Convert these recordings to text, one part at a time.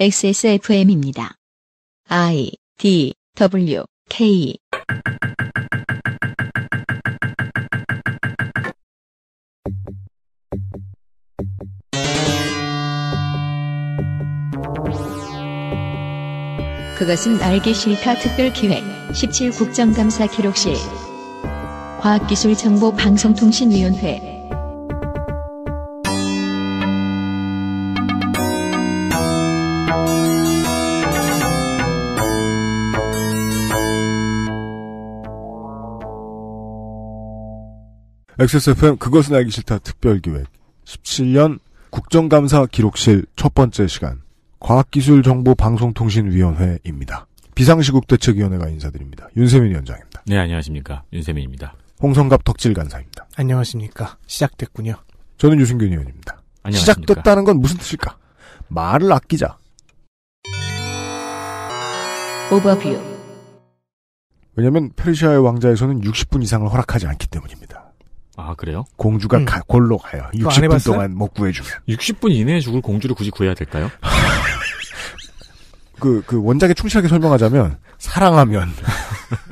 XSFM입니다. I D W K 그것은 알기 싫다 특별기획 17 국정감사 기록실 과학기술정보방송통신위원회 XSFM 그것은 알기 싫다 특별기획 17년 국정감사 기록실 첫 번째 시간 과학기술정보방송통신위원회입니다. 비상시국 대책위원회가 인사드립니다. 윤세민 위원장입니다. 네 안녕하십니까 윤세민입니다. 홍성갑 덕질 간사입니다. 안녕하십니까 시작됐군요. 저는 유승균 의원입니다. 안녕하십니까? 시작됐다는 건 무슨 뜻일까? 말을 아끼자. 오버뷰. 왜냐하면 페르시아의 왕자에서는 60분 이상을 허락하지 않기 때문입니다. 아 그래요? 공주가 음. 가, 골로 가요. 60분 동안 못 구해주면. 60분 이내에 죽을 공주를 굳이 구해야 될까요? 그, 그 원작에 충실하게 설명하자면 사랑하면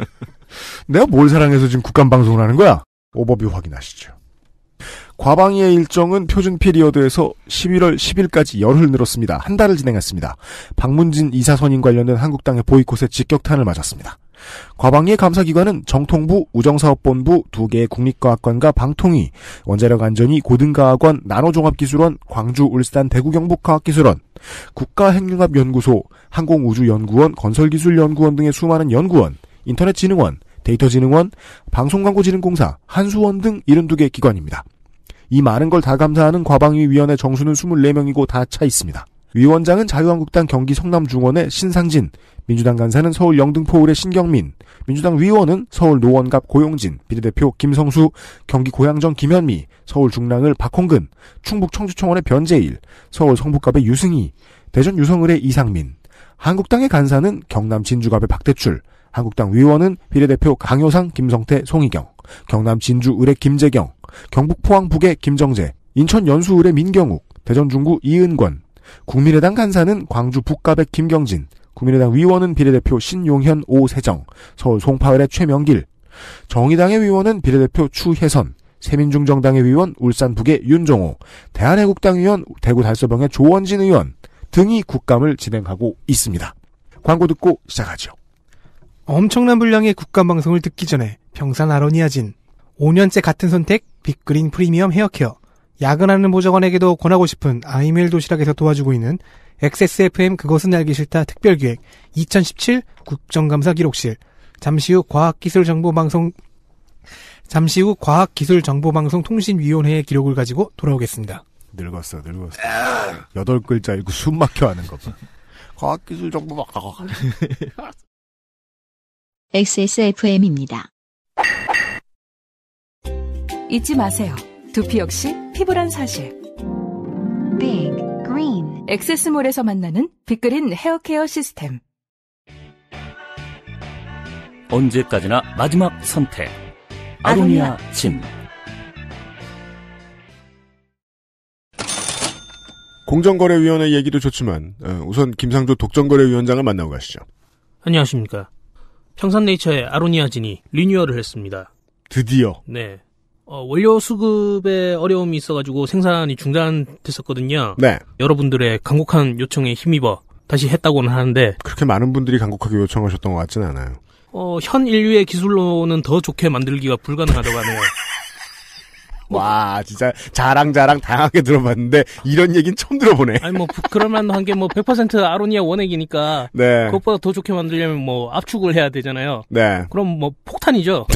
내가 뭘 사랑해서 지금 국감 방송을 하는 거야? 오버뷰 확인하시죠. 과방위의 일정은 표준 피리어드에서 11월 10일까지 열흘 늘었습니다. 한 달을 진행했습니다. 박문진 이사선임 관련된 한국당의 보이콧에 직격탄을 맞았습니다. 과방위 감사기관은 정통부, 우정사업본부, 두 개의 국립과학관과 방통위, 원자력 안전위, 고등과학원, 나노종합기술원, 광주, 울산, 대구, 경북과학기술원, 국가핵융합연구소, 항공우주연구원, 건설기술연구원 등의 수많은 연구원, 인터넷진흥원, 데이터진흥원, 방송광고진흥공사, 한수원 등 72개 기관입니다. 이 많은 걸 다 감사하는 과방위 위원회 정수는 24명이고 다 차 있습니다. 위원장은 자유한국당 경기 성남중원의 신상진, 민주당 간사는 서울 영등포울의 신경민, 민주당 위원은 서울 노원갑 고용진, 비례대표 김성수, 경기 고양정 김현미, 서울 중랑을 박홍근, 충북 청주청원의 변재일, 서울 성북갑의 유승희, 대전 유성을의 이상민, 한국당의 간사는 경남 진주갑의 박대출, 한국당 위원은 비례대표 강효상, 김성태, 송희경, 경남 진주을의 김재경, 경북 포항북의 김정재, 인천 연수을의 민경욱, 대전 중구 이은권, 국민의당 간사는 광주 북가백 김경진, 국민의당 위원은 비례대표 신용현 오세정, 서울 송파을의 최명길, 정의당의 위원은 비례대표 추혜선, 새민중 정당의 위원 울산 북의 윤종호, 대한애국당 의원 대구 달서병의 조원진 의원 등이 국감을 진행하고 있습니다. 광고 듣고 시작하죠. 엄청난 분량의 국감 방송을 듣기 전에 평산 아로니아진 5년째 같은 선택 빅그린 프리미엄 헤어케어 야근하는 보좌관에게도 권하고 싶은 아이밀 도시락에서 도와주고 있는 XSFM 그것은 알기 싫다 특별기획 2017 국정감사 기록실 잠시 후 과학기술정보방송 잠시 후 과학기술정보방송 통신위원회의 기록을 가지고 돌아오겠습니다. 늙었어, 늙었어. 여덟 글자 읽고 숨 막혀 하는 거 봐. 과학기술정보방 XSFM입니다. 잊지 마세요. 두피 역시 피부란 사실. Big Green. 엑세스몰에서 만나는 빅그린 헤어케어 시스템. 언제까지나 마지막 선택. 아로니아 침. 공정거래위원회 얘기도 좋지만 어, 우선 김상조 독점거래위원장을 만나고 가시죠. 안녕하십니까. 평산네이처의 아로니아진이 리뉴얼을 했습니다. 드디어. 네. 어, 원료 수급에 어려움이 있어가지고 생산이 중단됐었거든요. 네. 여러분들의 간곡한 요청에 힘입어 다시 했다고는 하는데 그렇게 많은 분들이 간곡하게 요청하셨던 것 같진 않아요. 어, 현 인류의 기술로는 더 좋게 만들기가 불가능하다고 하네요. 와, 진짜 자랑자랑 다양하게 들어봤는데 이런 얘기는 처음 들어보네. 아니 뭐그럴만한게 뭐 100% 아로니아 원액이니까 네. 그것보다 더 좋게 만들려면 뭐 압축을 해야 되잖아요. 네. 그럼 뭐 폭탄이죠.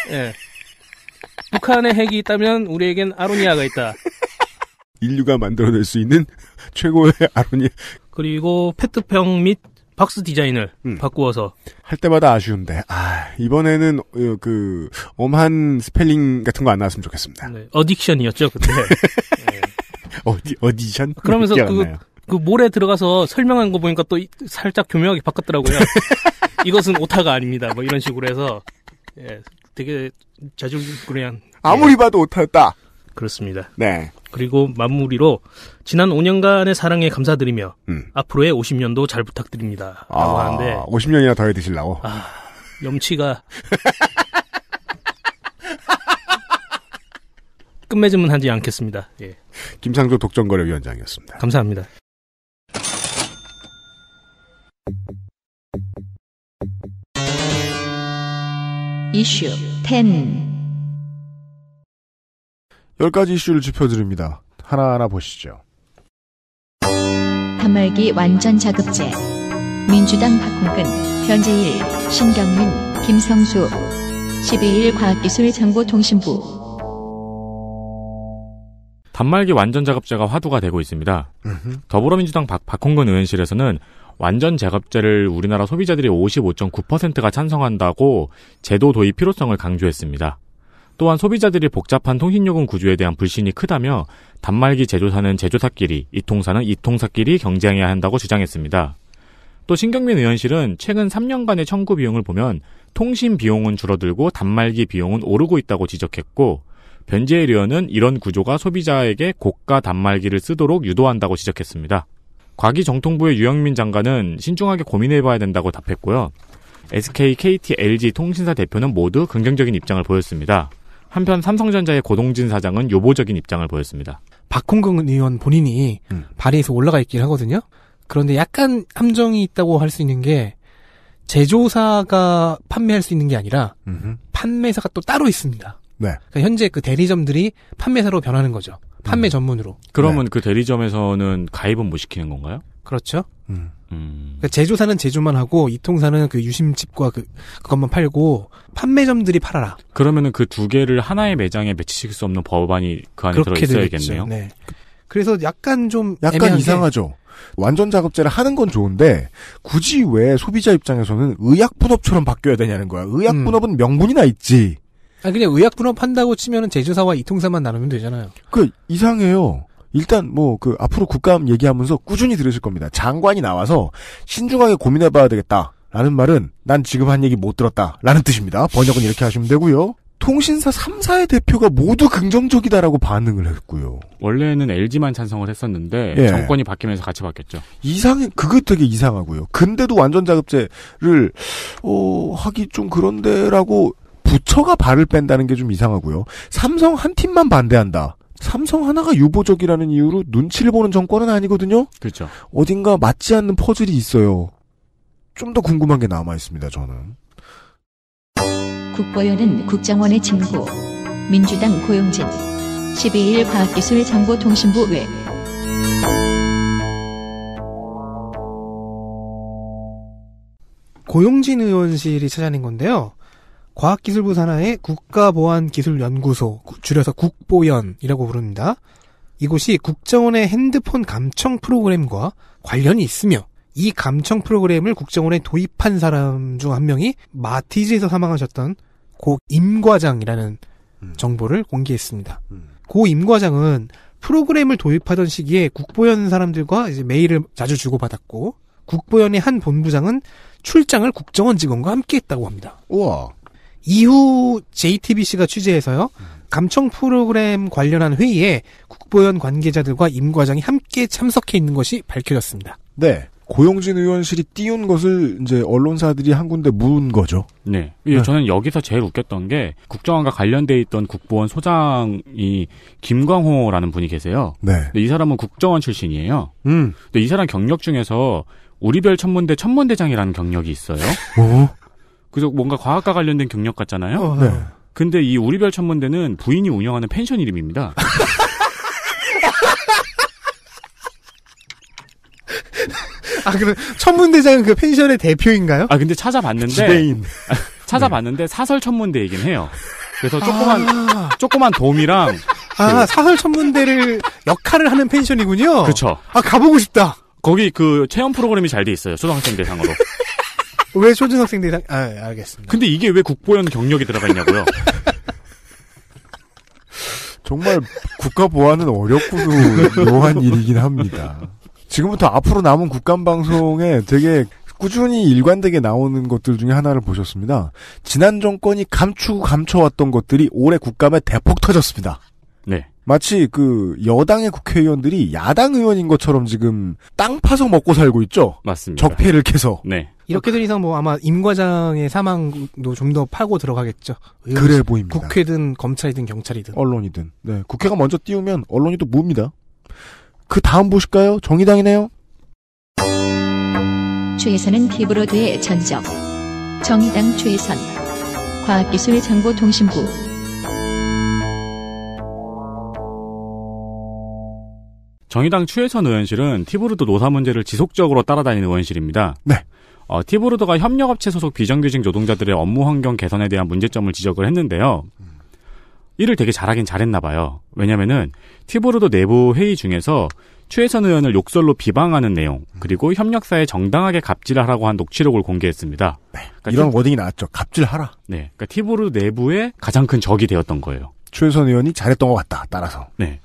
예. 네. 북한의 핵이 있다면 우리에겐 아로니아가 있다. 인류가 만들어낼 수 있는 최고의 아로니아. 그리고 페트병 및 박스 디자인을 음. 바꾸어서 할 때마다 아쉬운데 아, 이번에는 어, 그 엄한 스펠링 같은 거 안 나왔으면 좋겠습니다. 네, 어딕션이었죠 그때. 네. 어디 어디션? 그러면서 그, 그 모래 들어가서 설명한 거 보니까 또 살짝 교묘하게 바꿨더라고요. 이것은 오타가 아닙니다. 뭐 이런 식으로 해서 예, 되게 자질구레한. 아무리 예. 봐도 오타였다. 그렇습니다. 네. 그리고 마무리로 지난 5년간의 사랑에 감사드리며 음. 앞으로의 50년도 잘 부탁드립니다. 라고 아, 하는데 50년이나 더 해 드실라고. 아, 염치가 끝맺음은 하지 않겠습니다. 예. 김상조 독점거래위원장이었습니다. 감사합니다. 이슈 10 10가지 이슈를 짚어드립니다. 하나하나 보시죠. 단말기 완전 자급제 민주당 박홍근, 변재일, 신경민, 김성수 12일 과학기술정보통신부 단말기 완전 작업자가 화두가 되고 있습니다. 으흠. 더불어민주당 박, 박홍근 의원실에서는 완전 제값제를 우리나라 소비자들이 55.9%가 찬성한다고 제도 도입 필요성을 강조했습니다. 또한 소비자들이 복잡한 통신요금 구조에 대한 불신이 크다며 단말기 제조사는 제조사끼리, 이통사는 이통사끼리 경쟁해야 한다고 주장했습니다. 또 신경민 의원실은 최근 3년간의 청구 비용을 보면 통신 비용은 줄어들고 단말기 비용은 오르고 있다고 지적했고 변재일 의원은 이런 구조가 소비자에게 고가 단말기를 쓰도록 유도한다고 지적했습니다. 과기 정통부의 유영민 장관은 신중하게 고민해봐야 된다고 답했고요. SK, KT, LG 통신사 대표는 모두 긍정적인 입장을 보였습니다. 한편 삼성전자의 고동진 사장은 요보적인 입장을 보였습니다. 박홍근 의원 본인이 음. 발의에서 올라가 있긴 하거든요. 그런데 약간 함정이 있다고 할 수 있는 게 제조사가 판매할 수 있는 게 아니라 음흠. 판매사가 또 따로 있습니다. 네. 그러니까 현재 그 대리점들이 판매사로 변하는 거죠. 판매 음. 전문으로. 그러면 네. 그 대리점에서는 가입은 못 시키는 건가요? 그렇죠. 음. 음. 음. 그러니까 제조사는 제조만 하고 이통사는 그 유심칩과 그 그것만 팔고 판매점들이 팔아라. 그러면은 그 두 개를 하나의 매장에 배치시킬수 없는 법안이 그 안에 들어 있어야겠네요. 네. 그 그래서 약간 좀 약간 이상하죠. 완전 작업제를 하는 건 좋은데 굳이 왜 소비자 입장에서는 의약분업처럼 바뀌어야 되냐는 거야. 의약분업은 음. 명분이나 있지. 아니 그냥 의약분업 한다고 치면은 제조사와 이통사만 나누면 되잖아요. 그 이상해요. 일단 뭐 그 앞으로 국감 얘기하면서 꾸준히 들으실 겁니다. 장관이 나와서 신중하게 고민해봐야 되겠다. 라는 말은 난 지금 한 얘기 못 들었다. 라는 뜻입니다. 번역은 이렇게 하시면 되고요. 통신사 3사의 대표가 모두 긍정적이다라고 반응을 했고요. 원래는 LG만 찬성을 했었는데 예. 정권이 바뀌면서 같이 바뀌었죠. 이상해 그거 되게 이상하고요. 근데도 완전 자급제를 어 하기 좀 그런데라고 부처가 발을 뺀다는 게 좀 이상하고요. 삼성 한 팀만 반대한다. 삼성 하나가 유보적이라는 이유로 눈치를 보는 정권은 아니거든요. 그렇죠. 어딘가 맞지 않는 퍼즐이 있어요. 좀 더 궁금한 게 남아 있습니다. 저는. 국보연은 국장원의 친구. 민주당 고용진. 12일 과학기술정보통신부 외. 고용진 의원실이 찾아낸 건데요. 과학기술부 산하의 국가보안기술연구소, 줄여서 국보연이라고 부릅니다. 이곳이 국정원의 핸드폰 감청 프로그램과 관련이 있으며 이 감청 프로그램을 국정원에 도입한 사람 중 한 명이 마티즈에서 사망하셨던 고 임과장이라는 음. 정보를 공개했습니다. 음. 고 임과장은 프로그램을 도입하던 시기에 국보연 사람들과 이제 메일을 자주 주고받았고 국보연의 한 본부장은 출장을 국정원 직원과 함께 했다고 합니다. 우와. 이후 JTBC가 취재해서요. 감청 프로그램 관련한 회의에 국보연 관계자들과 임 과장이 함께 참석해 있는 것이 밝혀졌습니다. 네. 고용진 의원실이 띄운 것을 이제 언론사들이 한 군데 묻은 거죠. 네. 예, 네. 저는 여기서 제일 웃겼던 게 국정원과 관련돼 있던 국보원 소장이 김광호라는 분이 계세요. 네. 근데 이 사람은 국정원 출신이에요. 음. 근데 이 사람 경력 중에서 우리별 천문대 천문대장이라는 경력이 있어요. 오. 그래서 뭔가 과학과 관련된 경력 같잖아요. 어, 네. 근데 이 우리별 천문대는 부인이 운영하는 펜션 이름입니다. 아, 그럼 천문대장은 그 펜션의 대표인가요? 아, 근데 찾아봤는데 지배인. 찾아봤는데 네. 사설 천문대이긴 해요. 그래서 아. 조그만 아~ 조그만 돔이랑 아, 그, 사설 천문대를 역할을 하는 펜션이군요. 그렇죠. 아, 가보고 싶다. 거기 그 체험 프로그램이 잘 돼 있어요. 초등학생 대상으로. 왜 초등학생들이 당... 아, 예, 알겠습니다. 근데 이게 왜 국보연 경력이 들어가 있냐고요? 정말 국가 보안은 어렵고도 묘한 일이긴 합니다. 지금부터 앞으로 남은 국감 방송에 되게 꾸준히 일관되게 나오는 것들 중에 하나를 보셨습니다. 지난 정권이 감추고 감춰왔던 것들이 올해 국감에 대폭 터졌습니다. 마치 그 여당의 국회의원들이 야당 의원인 것처럼 지금 땅 파서 먹고 살고 있죠. 맞습니다. 적폐를 캐서. 네. 이렇게 들 어, 이상 뭐 아마 임 과장의 사망도 좀 더 파고 들어가겠죠. 그래 보입니다. 국회든 검찰이든 경찰이든 언론이든. 네. 국회가 먼저 띄우면 언론이 또 뭡니다. 그 다음 보실까요? 정의당이네요. 최선은 피부로드의 전적. 정의당 최선. 과학기술정보통신부. 정의당 추혜선 의원실은 티브르드 노사 문제를 지속적으로 따라다니는 의원실입니다. 네. 어, 티브르드가 협력업체 소속 비정규직 노동자들의 업무 환경 개선에 대한 문제점을 지적을 했는데요. 이를 되게 잘하긴 잘했나 봐요. 왜냐면은 티브르드 내부 회의 중에서 추혜선 의원을 욕설로 비방하는 내용 그리고 협력사에 정당하게 갑질하라고 한 녹취록을 공개했습니다. 네, 그러니까 이런 티... 워딩이 나왔죠. 갑질하라. 네, 그러니까 티브르드 내부의 가장 큰 적이 되었던 거예요. 추혜선 의원이 잘했던 것 같다. 따라서. 네.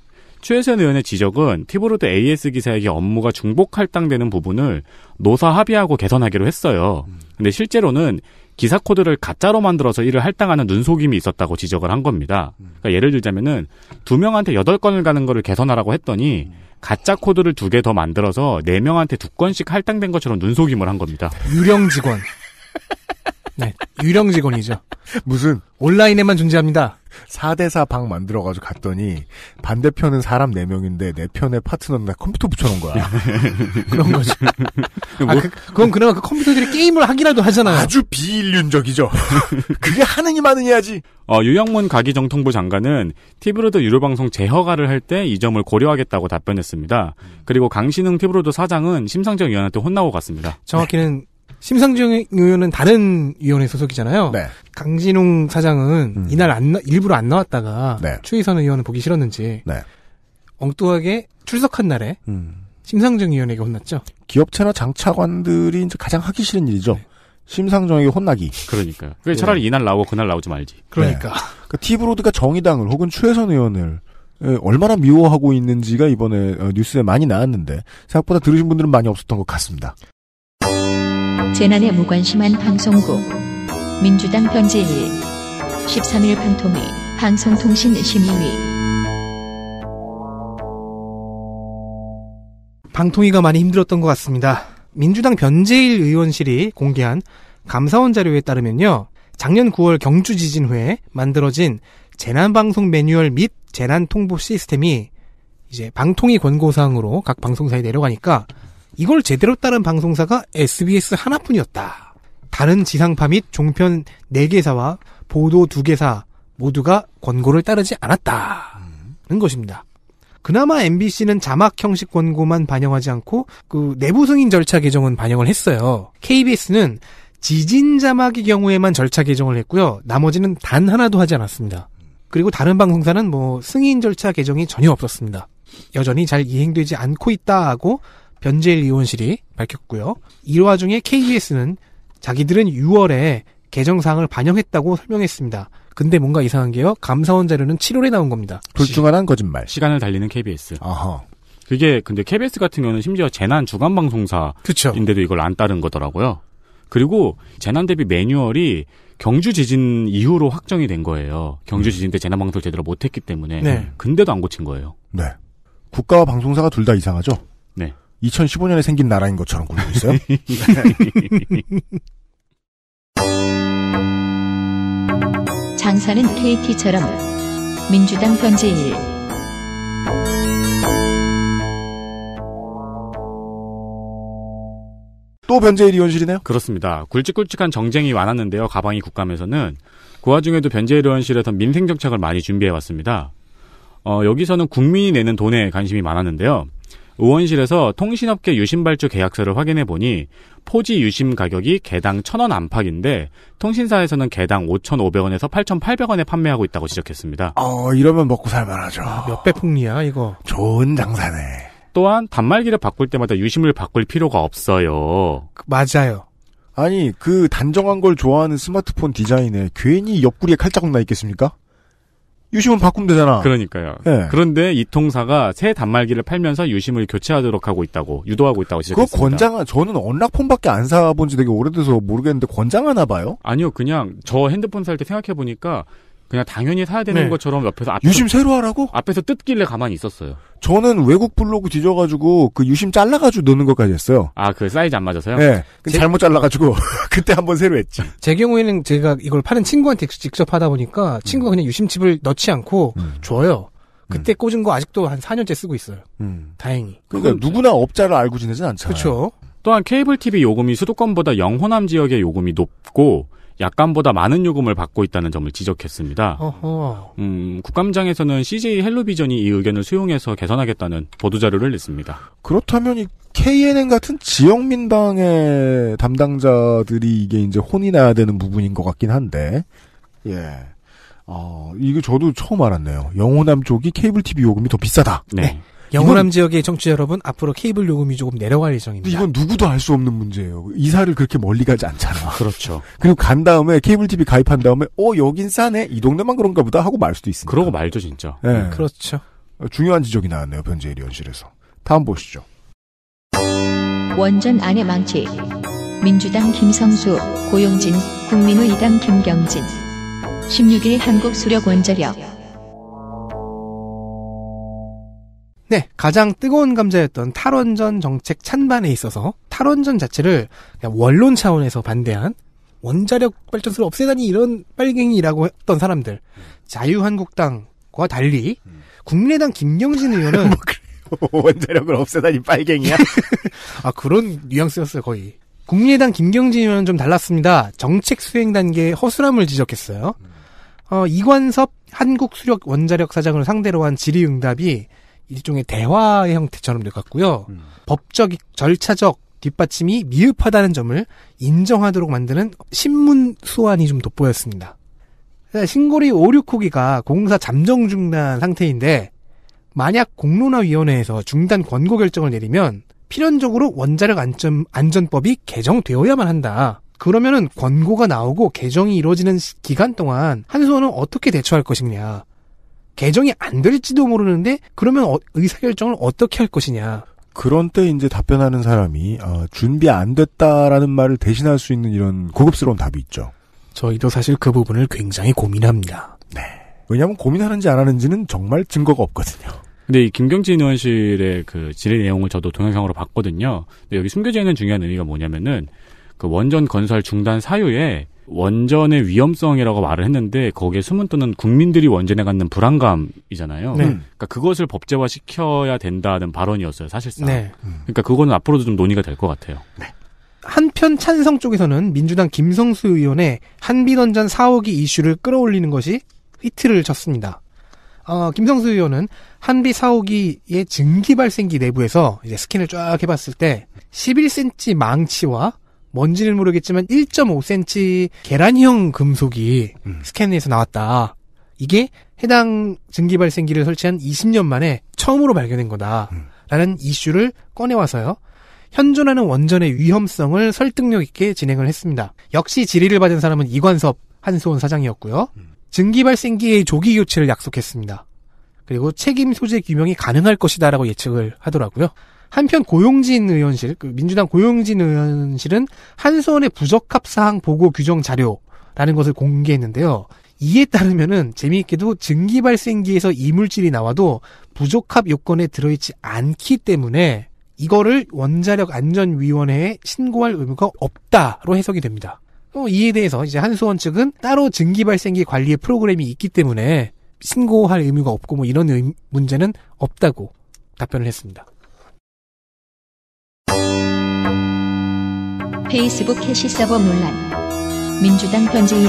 최혜선 의원의 지적은 티보르드 AS 기사에게 업무가 중복 할당되는 부분을 노사 합의하고 개선하기로 했어요. 근데 실제로는 기사 코드를 가짜로 만들어서 이를 할당하는 눈속임이 있었다고 지적을 한 겁니다. 그러니까 예를 들자면은 두 명한테 여덟 건을 가는 거를 개선하라고 했더니 가짜 코드를 두 개 더 만들어서 네 명한테 두 건씩 할당된 것처럼 눈속임을 한 겁니다. 유령 직원. 네. 유령 직원이죠. 무슨 온라인에만 존재합니다. 4대4 방 만들어가지고 갔더니 반대편은 사람 4명인데 내 편에 파트너는 나 컴퓨터 붙여놓은 거야. 그런 거지. 아, 뭐? 그, 그건 그나마 그 컴퓨터들이 게임을 하기라도 하잖아요. 아주 비인륜적이죠. 그게 하느니 마느니하지. 어, 유영문 가기정통부 장관은 티브로드 유료방송 재허가를 할 때 이 점을 고려하겠다고 답변했습니다. 그리고 강신흥 티브로드 사장은 심상정 위원한테 혼나고 갔습니다. 정확히는 심상정 의원은 다른 위원회 소속이잖아요. 네. 강진웅 사장은 음. 이날 안 일부러 안 나왔다가 네. 추희선 의원을 보기 싫었는지 네. 엉뚱하게 출석한 날에 음. 심상정 의원에게 혼났죠. 기업체나 장차관들이 이제 가장 하기 싫은 일이죠. 네. 심상정에게 혼나기. 그러니까요. 그래 네. 차라리 예. 이날 나오고 그날 나오지 말지. 그러니까. 네. 그러니까 티브로드가 정의당을 혹은 추혜선 의원을 얼마나 미워하고 있는지가 이번에 어, 뉴스에 많이 나왔는데 생각보다 들으신 분들은 많이 없었던 것 같습니다. 재난에 무관심한 방송국 민주당 편지일 13일 방통위 방송통신심의위 방통위가 많이 힘들었던 것 같습니다. 민주당 변재일 의원실이 공개한 감사원 자료에 따르면요. 작년 9월 경주 지진 후에 만들어진 재난방송 매뉴얼 및 재난통보 시스템이 이제 방통위 권고사항으로 각 방송사에 내려가니까 이걸 제대로 따른 방송사가 SBS 하나뿐이었다. 다른 지상파 및 종편 4개사와 보도 2개사 모두가 권고를 따르지 않았다는 것입니다. 그나마 MBC는 자막 형식 권고만 반영하지 않고 그 내부 승인 절차 개정은 반영을 했어요. KBS는 지진 자막의 경우에만 절차 개정을 했고요. 나머지는 단 하나도 하지 않았습니다. 그리고 다른 방송사는 뭐 승인 절차 개정이 전혀 없었습니다. 여전히 잘 이행되지 않고 있다 하고 변재일 의원실이 밝혔고요. 이 와중에 KBS는 자기들은 6월에 개정사항을 반영했다고 설명했습니다. 근데 뭔가 이상한 게요. 감사원 자료는 7월에 나온 겁니다. 불충한 거짓말. 시간을 달리는 KBS. 아하. 그게 근데 KBS 같은 경우는 심지어 재난 주간 방송사인데도 이걸 안 따른 거더라고요. 그리고 재난 대비 매뉴얼이 경주 지진 이후로 확정이 된 거예요. 경주 음. 지진 때 재난 방송을 제대로 못 했기 때문에 네. 근데도 안 고친 거예요. 네. 국가와 방송사가 둘 다 이상하죠. 네. 2015년에 생긴 나라인 것처럼 굴고 있어요. 장사는 KT처럼 민주당 편지일 또 변제일이 현실이네요? 그렇습니다. 굵직굵직한 정쟁이 많았는데요. 가방이 국감에서는 그 와중에도 변제일 의원실에서 민생 정책을 많이 준비해 왔습니다. 어, 여기서는 국민이 내는 돈에 관심이 많았는데요. 의원실에서 통신업계 유심발주 계약서를 확인해 보니 포지 유심 가격이 개당 1 0 0 0원 안팎인데 통신사에서는 개당 5 5 0 0 원에서 8 8 0 0 원에 판매하고 있다고 지적했습니다. 어, 이러면 먹고 살만하죠. 몇 배 폭리야 이거. 좋은 장사네. 또한 단말기를 바꿀 때마다 유심을 바꿀 필요가 없어요. 그, 맞아요. 아니 그 단정한 걸 좋아하는 스마트폰 디자인에 괜히 옆구리에 칼자국 나 있겠습니까? 유심은 바꾸면 되잖아. 그러니까요. 네. 그런데 이 통사가 새 단말기를 팔면서 유심을 교체하도록 하고 있다고 유도하고 있다고 시작했습니다. 그 권장한 저는 언락폰밖에 안 사본 지 되게 오래돼서 모르겠는데 권장하나 봐요? 아니요, 그냥 저 핸드폰 살 때 생각해 보니까 그냥 당연히 사야 되는 네. 것처럼 옆에서 앞에서, 유심 새로 하라고? 앞에서 뜯길래 가만히 있었어요. 저는 외국 블로그 뒤져가지고 그 유심 잘라가지고 넣는 것까지 했어요. 아, 그 사이즈 안 맞아서요? 네. 제... 잘못 잘라가지고 그때 한번 새로 했지. 제 경우에는 제가 이걸 파는 친구한테 직접 하다 보니까 음. 친구가 그냥 유심칩을 넣지 않고 음. 줘요. 음. 그때 음. 꽂은 거 아직도 한 4년째 쓰고 있어요. 음. 다행히. 그러니까 그건... 누구나 업자를 알고 지내진 않잖아요. 그렇죠. 또한 케이블 TV 요금이 수도권보다 영호남 지역의 요금이 높고 약간보다 많은 요금을 받고 있다는 점을 지적했습니다. 음, 국감장에서는 CJ 헬로비전이 이 의견을 수용해서 개선하겠다는 보도자료를 냈습니다. 그렇다면 이 KNN 같은 지역민당의 담당자들이 이게 이제 혼이 나야 되는 부분인 것 같긴 한데, 예. 어, 이거 저도 처음 알았네요. 영호남 쪽이 케이블 TV 요금이 더 비싸다. 네. 네. 영호남 지역의 청취자 여러분 앞으로 케이블 요금이 조금 내려갈 예정입니다. 이건 누구도 알 수 없는 문제예요. 이사를 그렇게 멀리 가지 않잖아. 그렇죠. 그리고 간 다음에 케이블 TV 가입한 다음에 어 여긴 싸네 이 동네만 그런가 보다 하고 말 수도 있습니다. 그러고 말죠 진짜. 네. 음, 그렇죠. 어, 중요한 지적이 나왔네요 변재일이 현실에서. 다음 보시죠. 원전 안의 망치 민주당 김성수, 고용진, 국민의당 김경진 16일 한국수력원자력 네, 가장 뜨거운 감자였던 탈원전 정책 찬반에 있어서 탈원전 자체를 원론 차원에서 반대한 원자력 발전소를 없애다니 이런 빨갱이라고 했던 사람들 자유한국당과 달리 국민의당 김영진 의원은 뭐 뭐 원자력을 없애다니 빨갱이야? 아 그런 뉘앙스였어요 거의. 국민의당 김경진 의원은 좀 달랐습니다. 정책 수행 단계의 허술함을 지적했어요. 어, 이관섭 한국수력 원자력 사장을 상대로 한 질의응답이 일종의 대화의 형태처럼 돼갔고요. 음. 법적 절차적 뒷받침이 미흡하다는 점을 인정하도록 만드는 신문 소환이 좀 돋보였습니다. 네, 신고리 5, 6호기가 공사 잠정 중단 상태인데 만약 공론화위원회에서 중단 권고 결정을 내리면 필연적으로 원자력 안전, 안전법이 개정되어야만 한다. 그러면은 권고가 나오고 개정이 이루어지는 기간 동안 한수원은 어떻게 대처할 것이냐. 개정이 안 될지도 모르는데 그러면 어, 의사결정을 어떻게 할 것이냐. 그런 때 이제 답변하는 사람이 어, 준비 안 됐다라는 말을 대신할 수 있는 이런 고급스러운 답이 있죠. 저희도 사실 그 부분을 굉장히 고민합니다. 네. 왜냐하면 고민하는지 안 하는지는 정말 증거가 없거든요. 근데 이 김경진 의원실의 그 질의 내용을 저도 동영상으로 봤거든요. 근데 여기 숨겨져 있는 중요한 의미가 뭐냐면은 그 원전 건설 중단 사유에 원전의 위험성이라고 말을 했는데 거기에 숨은 또는 국민들이 원전에 갖는 불안감이잖아요. 네. 그러니까 그것을 법제화 시켜야 된다는 발언이었어요, 사실상. 네. 그러니까 그거는 앞으로도 좀 논의가 될 것 같아요. 네. 한편 찬성 쪽에서는 민주당 김성수 의원의 한비원전 4호기 이슈를 끌어올리는 것이 히트를 쳤습니다. 어, 김성수 의원은 한비 4호기의 증기 발생기 내부에서 이제 스캔을 쫙 해봤을 때 11cm 망치와 뭔지는 모르겠지만 1.5cm 계란형 금속이 음. 스캔에서 나왔다. 이게 해당 증기발생기를 설치한 20년 만에 처음으로 발견된 거다라는 음. 이슈를 꺼내와서요. 현존하는 원전의 위험성을 설득력 있게 진행을 했습니다. 역시 질의를 받은 사람은 이관섭 한수원 사장이었고요. 음. 증기발생기의 조기 교체를 약속했습니다. 그리고 책임 소재 규명이 가능할 것이다라고 예측을 하더라고요. 한편 고용진 의원실, 그 민주당 고용진 의원실은 한수원의 부적합 사항 보고 규정 자료라는 것을 공개했는데요. 이에 따르면은 재미있게도 증기 발생기에서 이물질이 나와도 부적합 요건에 들어있지 않기 때문에 이거를 원자력 안전위원회에 신고할 의무가 없다로 해석이 됩니다. 어, 이에 대해서 이제 한수원 측은 따로 증기 발생기 관리의 프로그램이 있기 때문에 신고할 의무가 없고 뭐 이런 의, 문제는 없다고 답변을 했습니다. 페이스북 캐시 서버 논란. 민주당 변재일,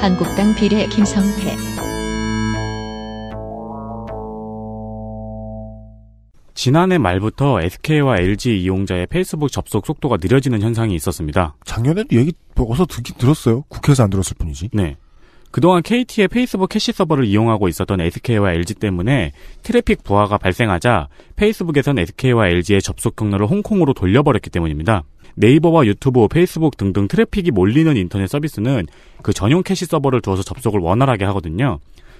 한국당 비례 김성태. 지난해 말부터 SK와 LG 이용자의 페이스북 접속 속도가 느려지는 현상이 있었습니다. 작년에도 얘기 어서 듣긴 들었어요. 국회에서 안 들었을 뿐이지. 네. 그동안 KT의 페이스북 캐시 서버를 이용하고 있었던 SK와 LG 때문에 트래픽 부하가 발생하자 페이스북에선 SK와 LG의 접속 경로를 홍콩으로 돌려버렸기 때문입니다. 네이버와 유튜브, 페이스북 등등 트래픽이 몰리는 인터넷 서비스는 그 전용 캐시 서버를 두어서 접속을 원활하게 하거든요.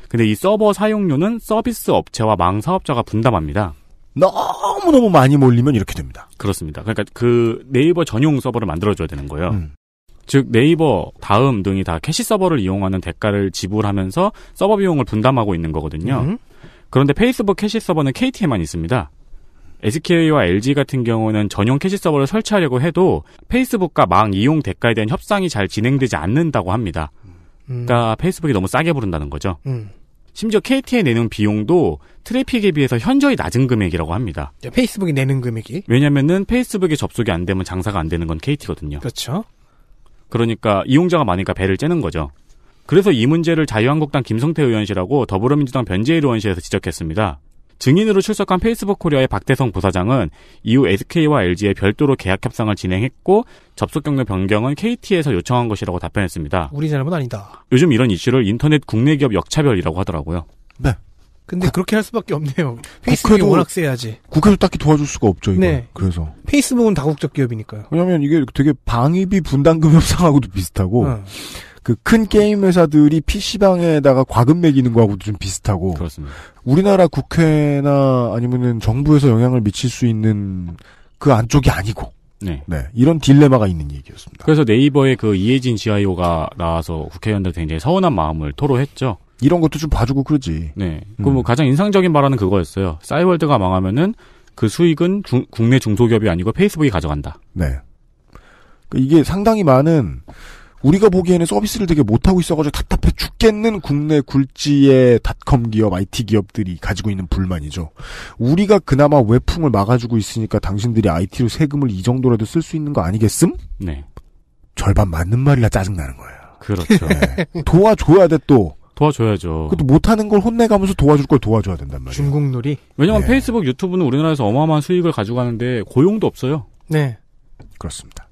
근데 이 서버 사용료는 서비스 업체와 망 사업자가 분담합니다. 너무너무 많이 몰리면 이렇게 됩니다. 그렇습니다. 그러니까 그 네이버 전용 서버를 만들어줘야 되는 거예요. 음. 즉 네이버, 다음 등이 다 캐시 서버를 이용하는 대가를 지불하면서 서버 비용을 분담하고 있는 거거든요. 음. 그런데 페이스북 캐시 서버는 KT에만 있습니다. SK와 LG 같은 경우는 전용 캐시 서버를 설치하려고 해도 페이스북과 망 이용 대가에 대한 협상이 잘 진행되지 않는다고 합니다. 음. 그러니까 페이스북이 너무 싸게 부른다는 거죠. 음. 심지어 KT에 내는 비용도 트래픽에 비해서 현저히 낮은 금액이라고 합니다. 페이스북이 내는 금액이? 왜냐면은 페이스북에 접속이 안 되면 장사가 안 되는 건 KT거든요. 그렇죠. 그러니까 이용자가 많으니까 배를 째는 거죠. 그래서 이 문제를 자유한국당 김성태 의원실하고 더불어민주당 변재일 의원실에서 지적했습니다. 증인으로 출석한 페이스북 코리아의 박대성 부사장은 이후 SK와 LG에 별도로 계약 협상을 진행했고 접속 경로 변경은 KT에서 요청한 것이라고 답변했습니다. 우리 잘못 아니다. 요즘 이런 이슈를 인터넷 국내 기업 역차별이라고 하더라고요. 네. 근데 국... 그렇게 할 수밖에 없네요. 페이스북이 국회도, 워낙 세야지. 국회도 딱히 도와줄 수가 없죠, 이거. 네. 그래서. 페이스북은 다국적 기업이니까요. 왜냐면 이게 되게 방위비 분담금 협상하고도 비슷하고 어. 그큰 게임 회사들이 PC방에다가 과금 매기는 거하고도 좀 비슷하고. 그렇습니다. 우리나라 국회나 아니면은 정부에서 영향을 미칠 수 있는 그 안쪽이 아니고. 네. 네. 이런 딜레마가 있는 얘기였습니다. 그래서 네이버의 그이해진 CIO가 나와서 국회의원들 한 굉장히 서운한 마음을 토로했죠. 이런 것도 좀 봐주고 그러지. 네. 그뭐 음. 가장 인상적인 말하는 그거였어요. 싸이월드가 망하면은 그 수익은 중, 국내 중소기업이 아니고 페이스북이 가져간다. 네. 그 이게 상당히 많은 우리가 보기에는 서비스를 되게 못하고 있어가지고 답답해 죽겠는 국내 굴지의 닷컴 기업, IT 기업들이 가지고 있는 불만이죠. 우리가 그나마 외풍을 막아주고 있으니까 당신들이 IT로 세금을 이 정도라도 쓸 수 있는 거 아니겠음? 네. 절반 맞는 말이라 짜증나는 거예요. 그렇죠. 네. 도와줘야 돼 또. 도와줘야죠. 그것도 못하는 걸 혼내가면서 도와줄 걸 도와줘야 된단 말이에요. 중국놀이. 왜냐하면 네. 페이스북, 유튜브는 우리나라에서 어마어마한 수익을 가져가는데 고용도 없어요. 네. 그렇습니다.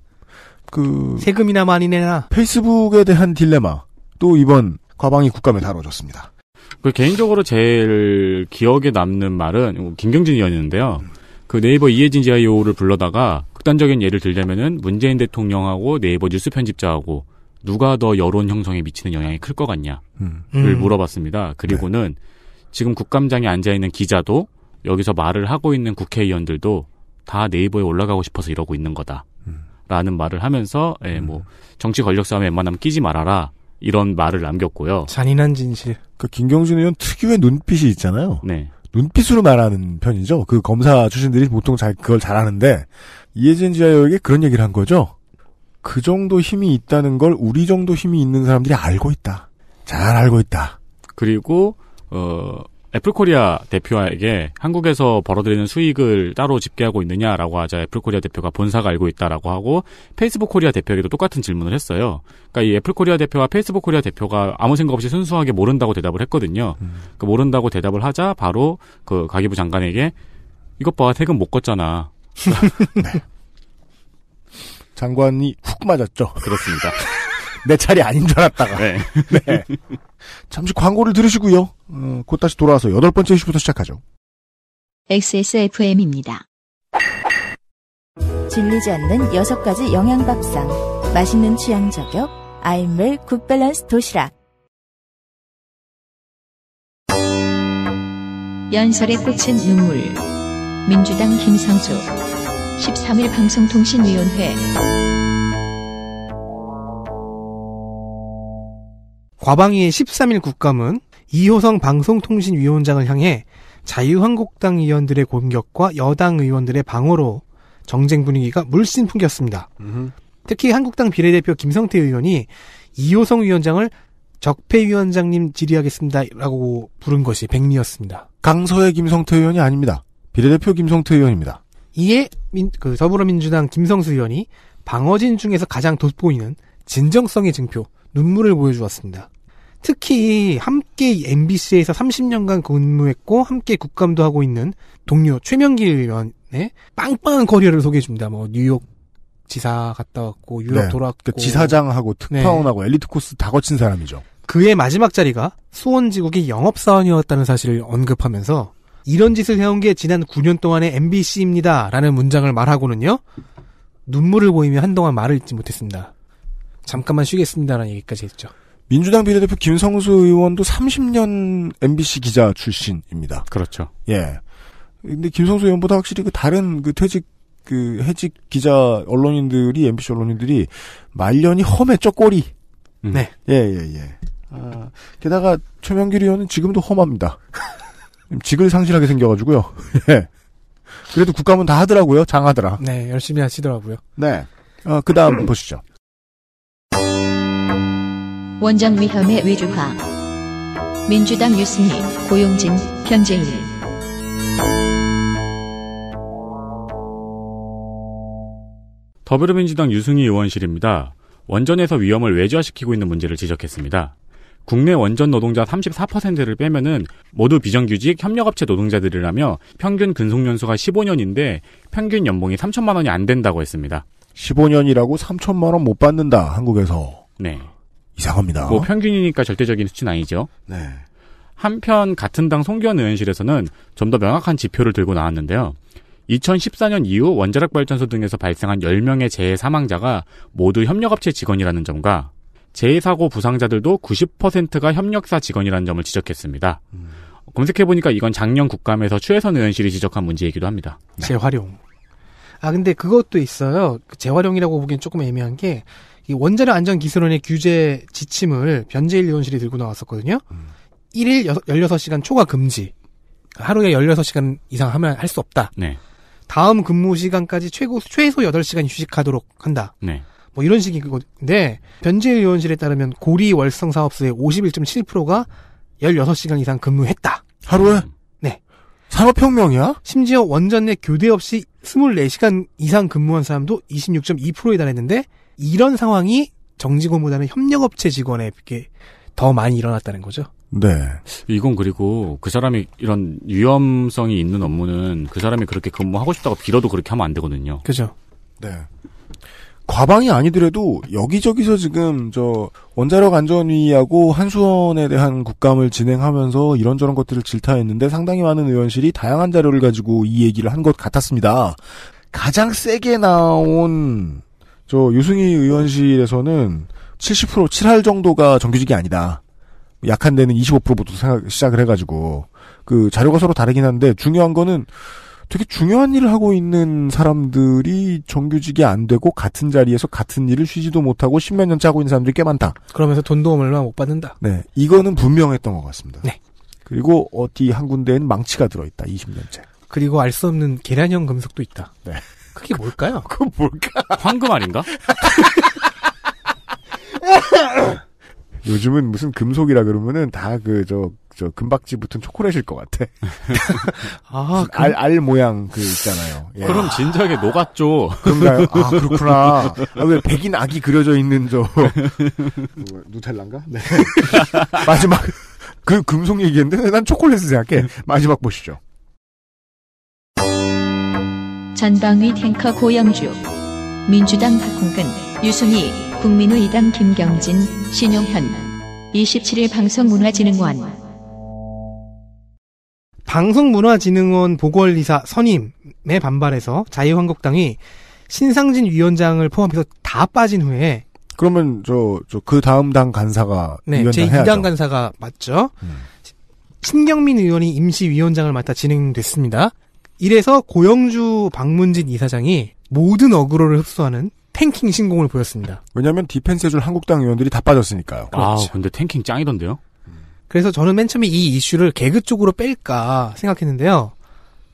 그 세금이나 많이 내나 페이스북에 대한 딜레마 또 이번 과방위 국감에 다뤄졌습니다. 그 개인적으로 제일 기억에 남는 말은 김경진 의원이었는데요. 그 네이버 이혜진 CIO를 불러다가 극단적인 예를 들자면은 문재인 대통령하고 네이버 뉴스 편집자하고 누가 더 여론 형성에 미치는 영향이 클 것 같냐를 음. 음. 물어봤습니다. 그리고는 네. 지금 국감장에 앉아 있는 기자도 여기서 말을 하고 있는 국회의원들도 다 네이버에 올라가고 싶어서 이러고 있는 거다. 라는 말을 하면서 예, 음. 뭐 정치 권력 싸움에 웬만하면 끼지 말아라 이런 말을 남겼고요. 잔인한 진실. 그 김경준 의원 특유의 눈빛이 있잖아요. 네. 눈빛으로 말하는 편이죠. 그 검사 출신들이 보통 잘 그걸 잘하는데 이혜진 지하여에게 그런 얘기를 한 거죠. 그 정도 힘이 있다는 걸 우리 정도 힘이 있는 사람들이 알고 있다. 잘 알고 있다. 그리고 어 애플코리아 대표에게 한국에서 벌어들이는 수익을 따로 집계하고 있느냐라고 하자 애플코리아 대표가 본사가 알고 있다라고 하고 페이스북 코리아 대표에게도 똑같은 질문을 했어요. 그러니까 이 애플코리아 대표와 페이스북 코리아 대표가 아무 생각 없이 순수하게 모른다고 대답을 했거든요. 음. 그 모른다고 대답을 하자 바로 그 가계부 장관에게 이것 봐 세금 못 걷잖아. 네. 장관이 훅 맞았죠. 그렇습니다. 내 차례 아닌 줄 알았다가. 네. 네. 잠시 광고를 들으시고요. 어, 곧 다시 돌아와서 여덟 번째 이슈부터 시작하죠. XSFM입니다. 질리지 않는 여섯 가지 영양밥상. 맛있는 취향 저격. 아임웰 굿밸런스 도시락. 연설의 꽃은 눈물. 민주당 김상조. 13일 방송통신위원회. 과방위의 13일 국감은 이호성 방송통신위원장을 향해 자유한국당 의원들의 공격과 여당 의원들의 방어로 정쟁 분위기가 물씬 풍겼습니다. 음흠. 특히 한국당 비례대표 김성태 의원이 이호성 위원장을 적폐위원장님 질의하겠습니다라고 부른 것이 백미였습니다. 강서의 김성태 의원이 아닙니다. 비례대표 김성태 의원입니다. 이에 민, 그 더불어민주당 김성수 의원이 방어진 중에서 가장 돋보이는 진정성의 증표, 눈물을 보여주었습니다. 특히 함께 MBC에서 30년간 근무했고 함께 국감도 하고 있는 동료 최명길 의원의 빵빵한 커리어를 소개해 줍니다. 뭐 뉴욕 지사 갔다 왔고 유럽 네, 돌아왔고 그러니까 지사장하고 네. 특파원하고 네. 엘리트 코스 다 거친 사람이죠. 그의 마지막 자리가 수원지국의 영업사원이었다는 사실을 언급하면서 이런 짓을 해온 게 지난 9년 동안의 MBC입니다라는 문장을 말하고는요 눈물을 보이며 한동안 말을 잇지 못했습니다. 잠깐만 쉬겠습니다라는 얘기까지 했죠. 민주당 비례대표 김성수 의원도 30년 MBC 기자 출신입니다. 그렇죠. 예. 근데 김성수 의원보다 확실히 그 다른 그 퇴직 그 해직 기자 언론인들이 MBC 언론인들이 말년이 험했죠 꼬리. 음. 네. 예예 예, 예. 아, 게다가 최명길 의원은 지금도 험합니다. 직을 상실하게 생겨가지고요. 예. 그래도 국감은 다 하더라고요. 장하더라. 네, 열심히 하시더라고요. 네. 아, 그 다음 보시죠. 원전 위험의 위주화 민주당 유승희, 고용진, 변재일 더불어민주당 유승희 의원실입니다. 원전에서 위험을 외주화시키고 있는 문제를 지적했습니다. 국내 원전 노동자 34%를 빼면은 모두 비정규직 협력업체 노동자들이라며 평균 근속 연수가 15년인데 평균 연봉이 3천만 원이 안 된다고 했습니다. 15년이라고 3천만 원 못 받는다 한국에서. 네. 이상합니다. 뭐 평균이니까 절대적인 수치는 아니죠. 네. 한편 같은 당 송견 의원실에서는 좀 더 명확한 지표를 들고 나왔는데요. 2014년 이후 원자력 발전소 등에서 발생한 10명의 재해 사망자가 모두 협력업체 직원이라는 점과 재해 사고 부상자들도 90%가 협력사 직원이라는 점을 지적했습니다. 음. 검색해보니까 이건 작년 국감에서 최혜선 의원실이 지적한 문제이기도 합니다. 네. 재활용. 아 근데 그것도 있어요. 그 재활용이라고 보기엔 조금 애매한 게 이 원자력 안전 기술원의 규제 지침을 변제일 의원실이 들고 나왔었거든요. 음. 1일 16시간 초과 금지. 하루에 16시간 이상 하면 할 수 없다. 네. 다음 근무 시간까지 최고 최소 8시간 휴식하도록 한다. 네. 뭐 이런 식이건데 거변제일 의원실에 따르면 고리 월성 사업소의 51.7%가 16시간 이상 근무했다. 하루에? 음. 산업혁명이야? 심지어 원전 내 교대 없이 24시간 이상 근무한 사람도 26.2%에 달했는데 이런 상황이 정직원보다는 협력업체 직원에 비해 더 많이 일어났다는 거죠. 네. 이건 그리고 그 사람이 이런 위험성이 있는 업무는 그 사람이 그렇게 근무하고 싶다고 빌어도 그렇게 하면 안 되거든요. 그죠. 네. 과방이 아니더라도 여기저기서 지금 저 원자력 안전위하고 한수원에 대한 국감을 진행하면서 이런저런 것들을 질타했는데 상당히 많은 의원실이 다양한 자료를 가지고 이 얘기를 한 것 같았습니다. 가장 세게 나온 저 유승희 의원실에서는 70% 7할 정도가 정규직이 아니다. 약한 데는 25%부터 시작을 해가지고 그 자료가 서로 다르긴 한데 중요한 거는 되게 중요한 일을 하고 있는 사람들이 정규직이 안 되고 같은 자리에서 같은 일을 쉬지도 못하고 십몇 년째 하고 있는 사람들이 꽤 많다. 그러면서 돈도 얼마 못 받는다. 네. 이거는 분명했던 것 같습니다. 네. 그리고 어디 한 군데에는 망치가 들어있다. 20년째. 그리고 알 수 없는 계란형 금속도 있다. 네. 그게 뭘까요? 그건 뭘까? 황금 아닌가? 요즘은 무슨 금속이라 그러면은 다그저 저 금박지 붙은 초콜릿일 것 같아. 아, 그... 알, 알 모양 그 있잖아요. 예. 그럼 진작에 녹았죠. 그런가요? 아 그렇구나. 아, 왜 백인 아기 그려져 있는 저 뭐, 누텔란가? 네. 마지막 그 금속 얘기했는데 난 초콜릿을 생각해. 마지막 보시죠. 전방위 탱커 고영주 민주당 박홍근 유순희 국민의당 김경진 신용현 27일 방송문화진흥원 방송문화진흥원 보궐이사 선임에 반발해서 자유한국당이 신상진 위원장을 포함해서 다 빠진 후에 그러면 저 저 그 다음 당 간사가 네, 위원장 제 2당 간사가 맞죠. 음. 신경민 의원이 임시 위원장을 맡아 진행됐습니다. 이래서 고영주 박문진 이사장이 모든 어그로를 흡수하는 탱킹 신공을 보였습니다. 왜냐하면 디펜스 해줄 한국당 의원들이 다 빠졌으니까요. 아, 그렇죠. 근데 탱킹 짱이던데요? 그래서 저는 맨 처음에 이 이슈를 개그 쪽으로 뺄까 생각했는데요.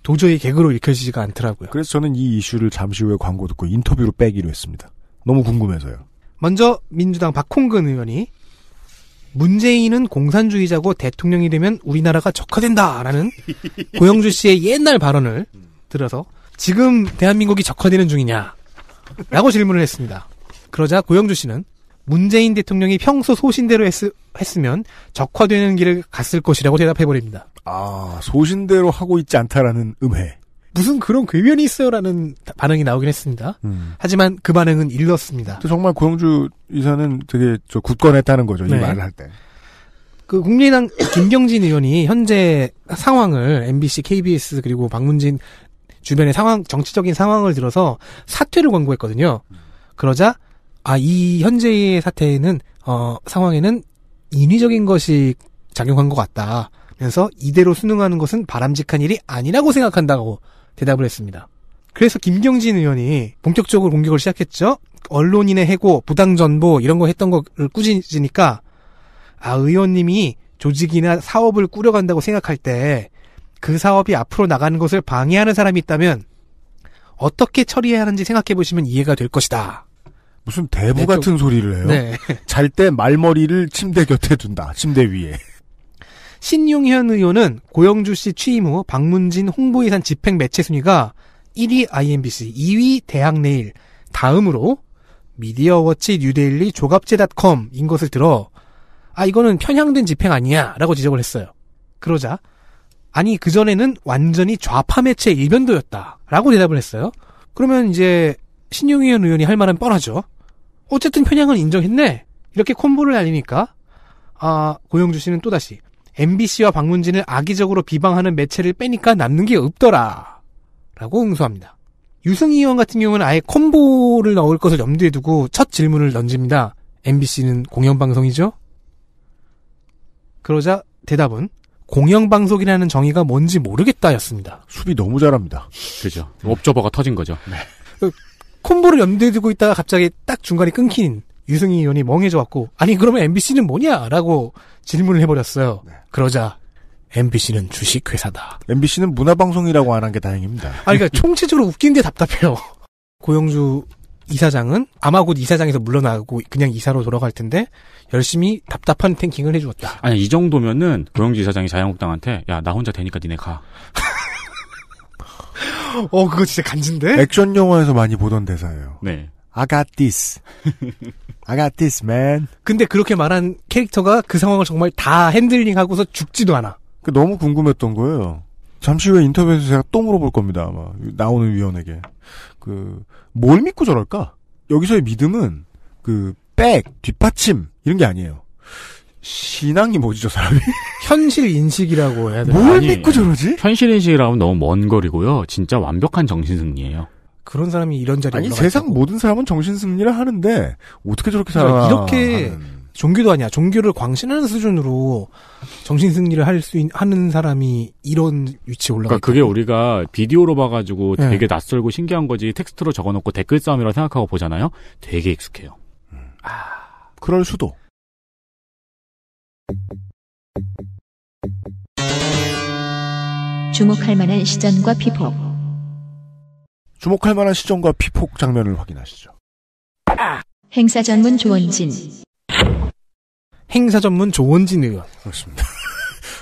도저히 개그로 읽혀지지가 않더라고요. 그래서 저는 이 이슈를 잠시 후에 광고 듣고 인터뷰로 빼기로 했습니다. 너무 궁금해서요. 먼저 민주당 박홍근 의원이 문재인은 공산주의자고 대통령이 되면 우리나라가 적화된다라는 고영주 씨의 옛날 발언을 들어서 지금 대한민국이 적화되는 중이냐라고 질문을 했습니다. 그러자 고영주 씨는 문재인 대통령이 평소 소신대로 했, 으면 적화되는 길을 갔을 것이라고 대답해버립니다. 아, 소신대로 하고 있지 않다라는 음해. 무슨 그런 괴변이 있어요라는 반응이 나오긴 했습니다. 음. 하지만 그 반응은 일렀습니다. 정말 고영주 이사는 되게 저 굳건했다는 거죠. 네. 이 말을 할 때. 그 국민의당 김경진 의원이 현재 상황을 MBC, KBS 그리고 박문진 주변의 상황 정치적인 상황을 들어서 사퇴를 권고했거든요. 그러자 아, 이 현재의 사태에는, 어, 상황에는 인위적인 것이 작용한 것 같다. 면서 이대로 수능하는 것은 바람직한 일이 아니라고 생각한다고 대답을 했습니다. 그래서 김경진 의원이 본격적으로 공격을 시작했죠. 언론인의 해고, 부당 전보 이런 거 했던 거를 꾸짖으니까 아 의원님이 조직이나 사업을 꾸려간다고 생각할 때 그 사업이 앞으로 나가는 것을 방해하는 사람이 있다면 어떻게 처리해야 하는지 생각해 보시면 이해가 될 것이다. 무슨 대부 네, 같은 좀... 소리를 해요. 네. 잘 때 말머리를 침대 곁에 둔다. 침대 위에. 신용현 의원은 고영주 씨 취임 후 박문진 홍보예산 집행 매체 순위가 1위 IMBC, 2위 대학내일, 다음으로 미디어워치, 뉴데일리, 조갑제닷컴인 것을 들어 아 이거는 편향된 집행 아니야라고 지적을 했어요. 그러자 아니 그 전에는 완전히 좌파 매체 일변도였다라고 대답을 했어요. 그러면 이제 신용위원 의원이 할 말은 뻔하죠. 어쨌든 편향은 인정했네. 이렇게 콤보를 날리니까 아 고영주 씨는 또다시 MBC와 방문진을 악의적으로 비방하는 매체를 빼니까 남는 게 없더라. 라고 응수합니다. 유승희 의원 같은 경우는 아예 콤보를 넣을 것을 염두에 두고 첫 질문을 던집니다. MBC는 공영방송이죠? 그러자 대답은 공영방송이라는 정의가 뭔지 모르겠다였습니다. 수비 너무 잘합니다. 그죠. 업저버가 터진 거죠. 네. 콤보를 염두에 두고 있다가 갑자기 딱 중간에 끊긴 유승희 의원이 멍해져 왔고 아니 그러면 MBC는 뭐냐라고 질문을 해버렸어요. 네. 그러자 MBC는 주식회사다. MBC는 문화방송이라고 안 한 게 다행입니다. 아 그러니까 총체적으로 웃긴데 답답해요. 고영주 이사장은 아마 곧 이사장에서 물러나고 그냥 이사로 돌아갈 텐데 열심히 답답한 탱킹을 해주었다. 아니 이 정도면은 고영주 이사장이 자유한국당한테 야 나 혼자 되니까 니네 가. 어, 그거 진짜 간지인데? 액션 영화에서 많이 보던 대사예요. 네. I got this. I got this, man. 근데 그렇게 말한 캐릭터가 그 상황을 정말 다 핸들링하고서 죽지도 않아. 그 너무 궁금했던 거예요. 잠시 후에 인터뷰에서 제가 또 물어볼 겁니다, 아마. 나오는 위원에게. 그, 뭘 믿고 저럴까? 여기서의 믿음은, 그, 백, 뒷받침, 이런 게 아니에요. 신앙이 뭐지 저 사람이? 현실 인식이라고 해야 되나? 뭘 아니, 믿고 저러지? 현실 인식이라면 너무 먼 거리고요. 진짜 완벽한 정신 승리예요. 그런 사람이 이런 자리에 아니 세상 있다고. 모든 사람은 정신 승리를 하는데 어떻게 저렇게 살아? 그러니까 이렇게 하는... 종교도 아니야. 종교를 광신하는 수준으로 정신 승리를 할수 하는 사람이 이런 위치에 올라가. 그러니까 그게 우리가 비디오로 봐가지고 네. 되게 낯설고 신기한 거지 텍스트로 적어놓고 댓글 싸움이라 생각하고 보잖아요. 되게 익숙해요. 음. 아, 그럴 수도. 주목할 만한 시전과 피폭. 주목할 만한 시전과 피폭 장면을 확인하시죠. 행사 전문 조원진. 행사 전문 조원진 의원. 그렇습니다.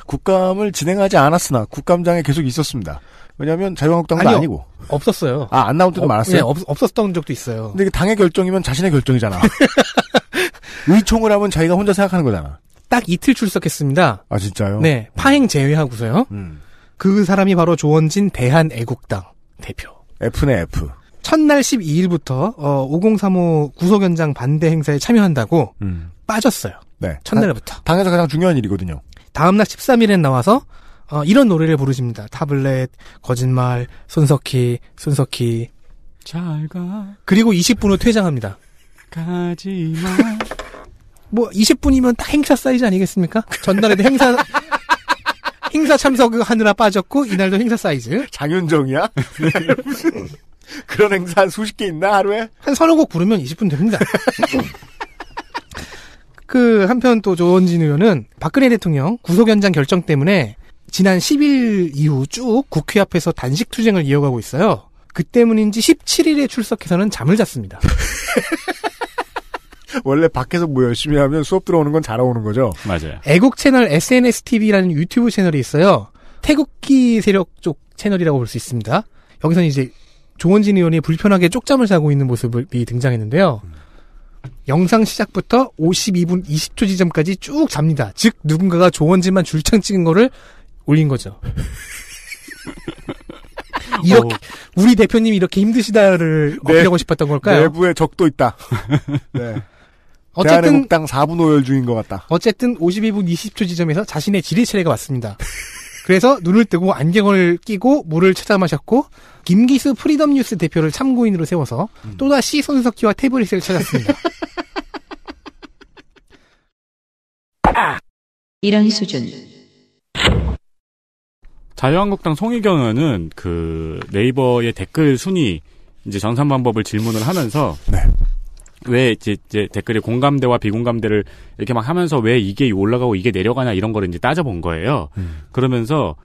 국감을 진행하지 않았으나 국감장에 계속 있었습니다. 왜냐하면 자유한국당도 아니요, 아니고 없었어요. 아안 나온 때도 어, 많았어요. 네, 없, 없었던 적도 있어요. 근데 당의 결정이면 자신의 결정이잖아. 의총을 하면 자기가 혼자 생각하는 거잖아. 딱 이틀 출석했습니다. 아 진짜요? 네, 파행 제외하고서요. 음. 그 사람이 바로 조원진 대한애국당 대표. F네 F. 첫날 12일부터 어, 5035 구속 연장 반대 행사에 참여한다고 음. 빠졌어요. 네. 첫날부터. 당에서 가장 중요한 일이거든요. 다음날 13일엔 나와서 어, 이런 노래를 부르십니다. 타블렛, 거짓말, 손석희, 손석희. 잘 가. 그리고 20분 후 퇴장합니다. 가지마. 뭐 20분이면 딱 행사 사이즈 아니겠습니까? 전날에도 행사 행사 참석하느라 빠졌고 이날도 행사 사이즈. 장윤정이야? 네. 그런 행사 한 수십 개 있나 하루에? 한 서너 곡 부르면 20분 됩니다. 그 한편 또 조원진 의원은 박근혜 대통령 구속 연장 결정 때문에 지난 10일 이후 쭉 국회 앞에서 단식 투쟁을 이어가고 있어요. 그 때문인지 17일에 출석해서는 잠을 잤습니다. 원래 밖에서 뭐 열심히 하면 수업 들어오는 건 잘 오는 거죠. 맞아요. 애국 채널 SNS TV라는 유튜브 채널이 있어요. 태극기 세력 쪽 채널이라고 볼 수 있습니다. 여기서는 이제 조원진 의원이 불편하게 쪽잠을 자고 있는 모습이 등장했는데요. 음. 영상 시작부터 52분 20초 지점까지 쭉 잡니다. 즉 누군가가 조원진만 줄창 찍은 거를 올린 거죠. 이렇게 어. 우리 대표님이 이렇게 힘드시다를 네. 어필하고 네, 싶었던 걸까요? 내부에 적도 있다. 네. 어쨌든 국당 4분 오열 중인 것 같다. 어쨌든 52분 20초 지점에서 자신의 지리 체례가 왔습니다. 그래서 눈을 뜨고 안경을 끼고 물을 찾아 마셨고 김기수 프리덤 뉴스 대표를 참고인으로 세워서 음. 또다시 손석희와 태블릿을 찾았습니다. 이런 수준. 자유한국당 송희경 의원은 그 네이버의 댓글 순위 이제 정산 방법을 질문을 하면서 네. 왜 이제, 이제 댓글이 공감대와 비공감대를 이렇게 막 하면서 왜 이게 올라가고 이게 내려가냐 이런 거를 이제 따져본 거예요. 음. 그러면서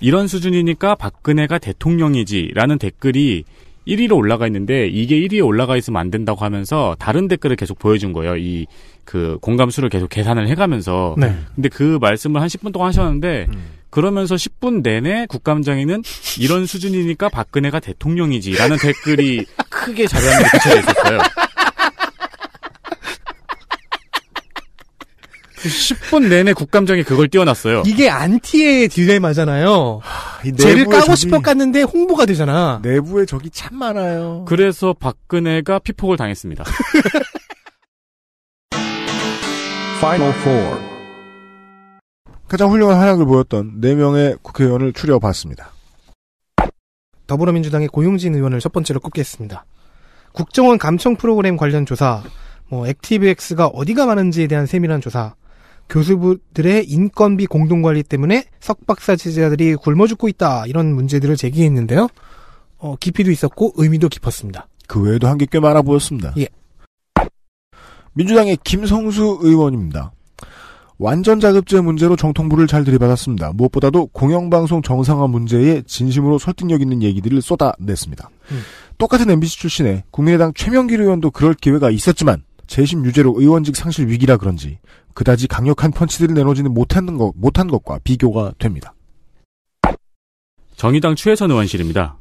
이런 수준이니까 박근혜가 대통령이지라는 댓글이 1위로 올라가 있는데 이게 1위에 올라가 있으면 안 된다고 하면서 다른 댓글을 계속 보여준 거예요. 이 그 공감수를 계속 계산을 해가면서. 네. 근데 그 말씀을 한 10분 동안 하셨는데 음. 그러면서 10분 내내 국감장에는 이런 수준이니까 박근혜가 대통령이지라는 댓글이 크게 자료함에 붙여 져 있었어요. 10분 내내 국감장에 그걸 띄워놨어요. 이게 안티의 딜레마잖아요. 쟤를 까고 적이, 싶어 깠는데 홍보가 되잖아. 내부에 적이 참 많아요. 그래서 박근혜가 피폭을 당했습니다. 파이널 4 가장 훌륭한 활약을 보였던 4명의 국회의원을 추려봤습니다. 더불어민주당의 고용진 의원을 첫 번째로 꼽겠습니다. 국정원 감청 프로그램 관련 조사, 뭐 액티브엑스가 어디가 많은지에 대한 세밀한 조사, 교수들의 인건비 공동관리 때문에 석박사 지자들이 굶어 죽고 있다 이런 문제들을 제기했는데요. 어, 깊이도 있었고 의미도 깊었습니다. 그 외에도 한 게 꽤 많아 보였습니다. 예. 민주당의 김성수 의원입니다. 완전 자급제 문제로 정통부를 잘 들이받았습니다. 무엇보다도 공영방송 정상화 문제에 진심으로 설득력 있는 얘기들을 쏟아냈습니다. 음. 똑같은 MBC 출신의 국민의당 최명길 의원도 그럴 기회가 있었지만 재심 유죄로 의원직 상실 위기라 그런지 그다지 강력한 펀치들을 내놓지는 못하는 것, 못한 것과 비교가 됩니다. 정의당 최혜선 의원실입니다.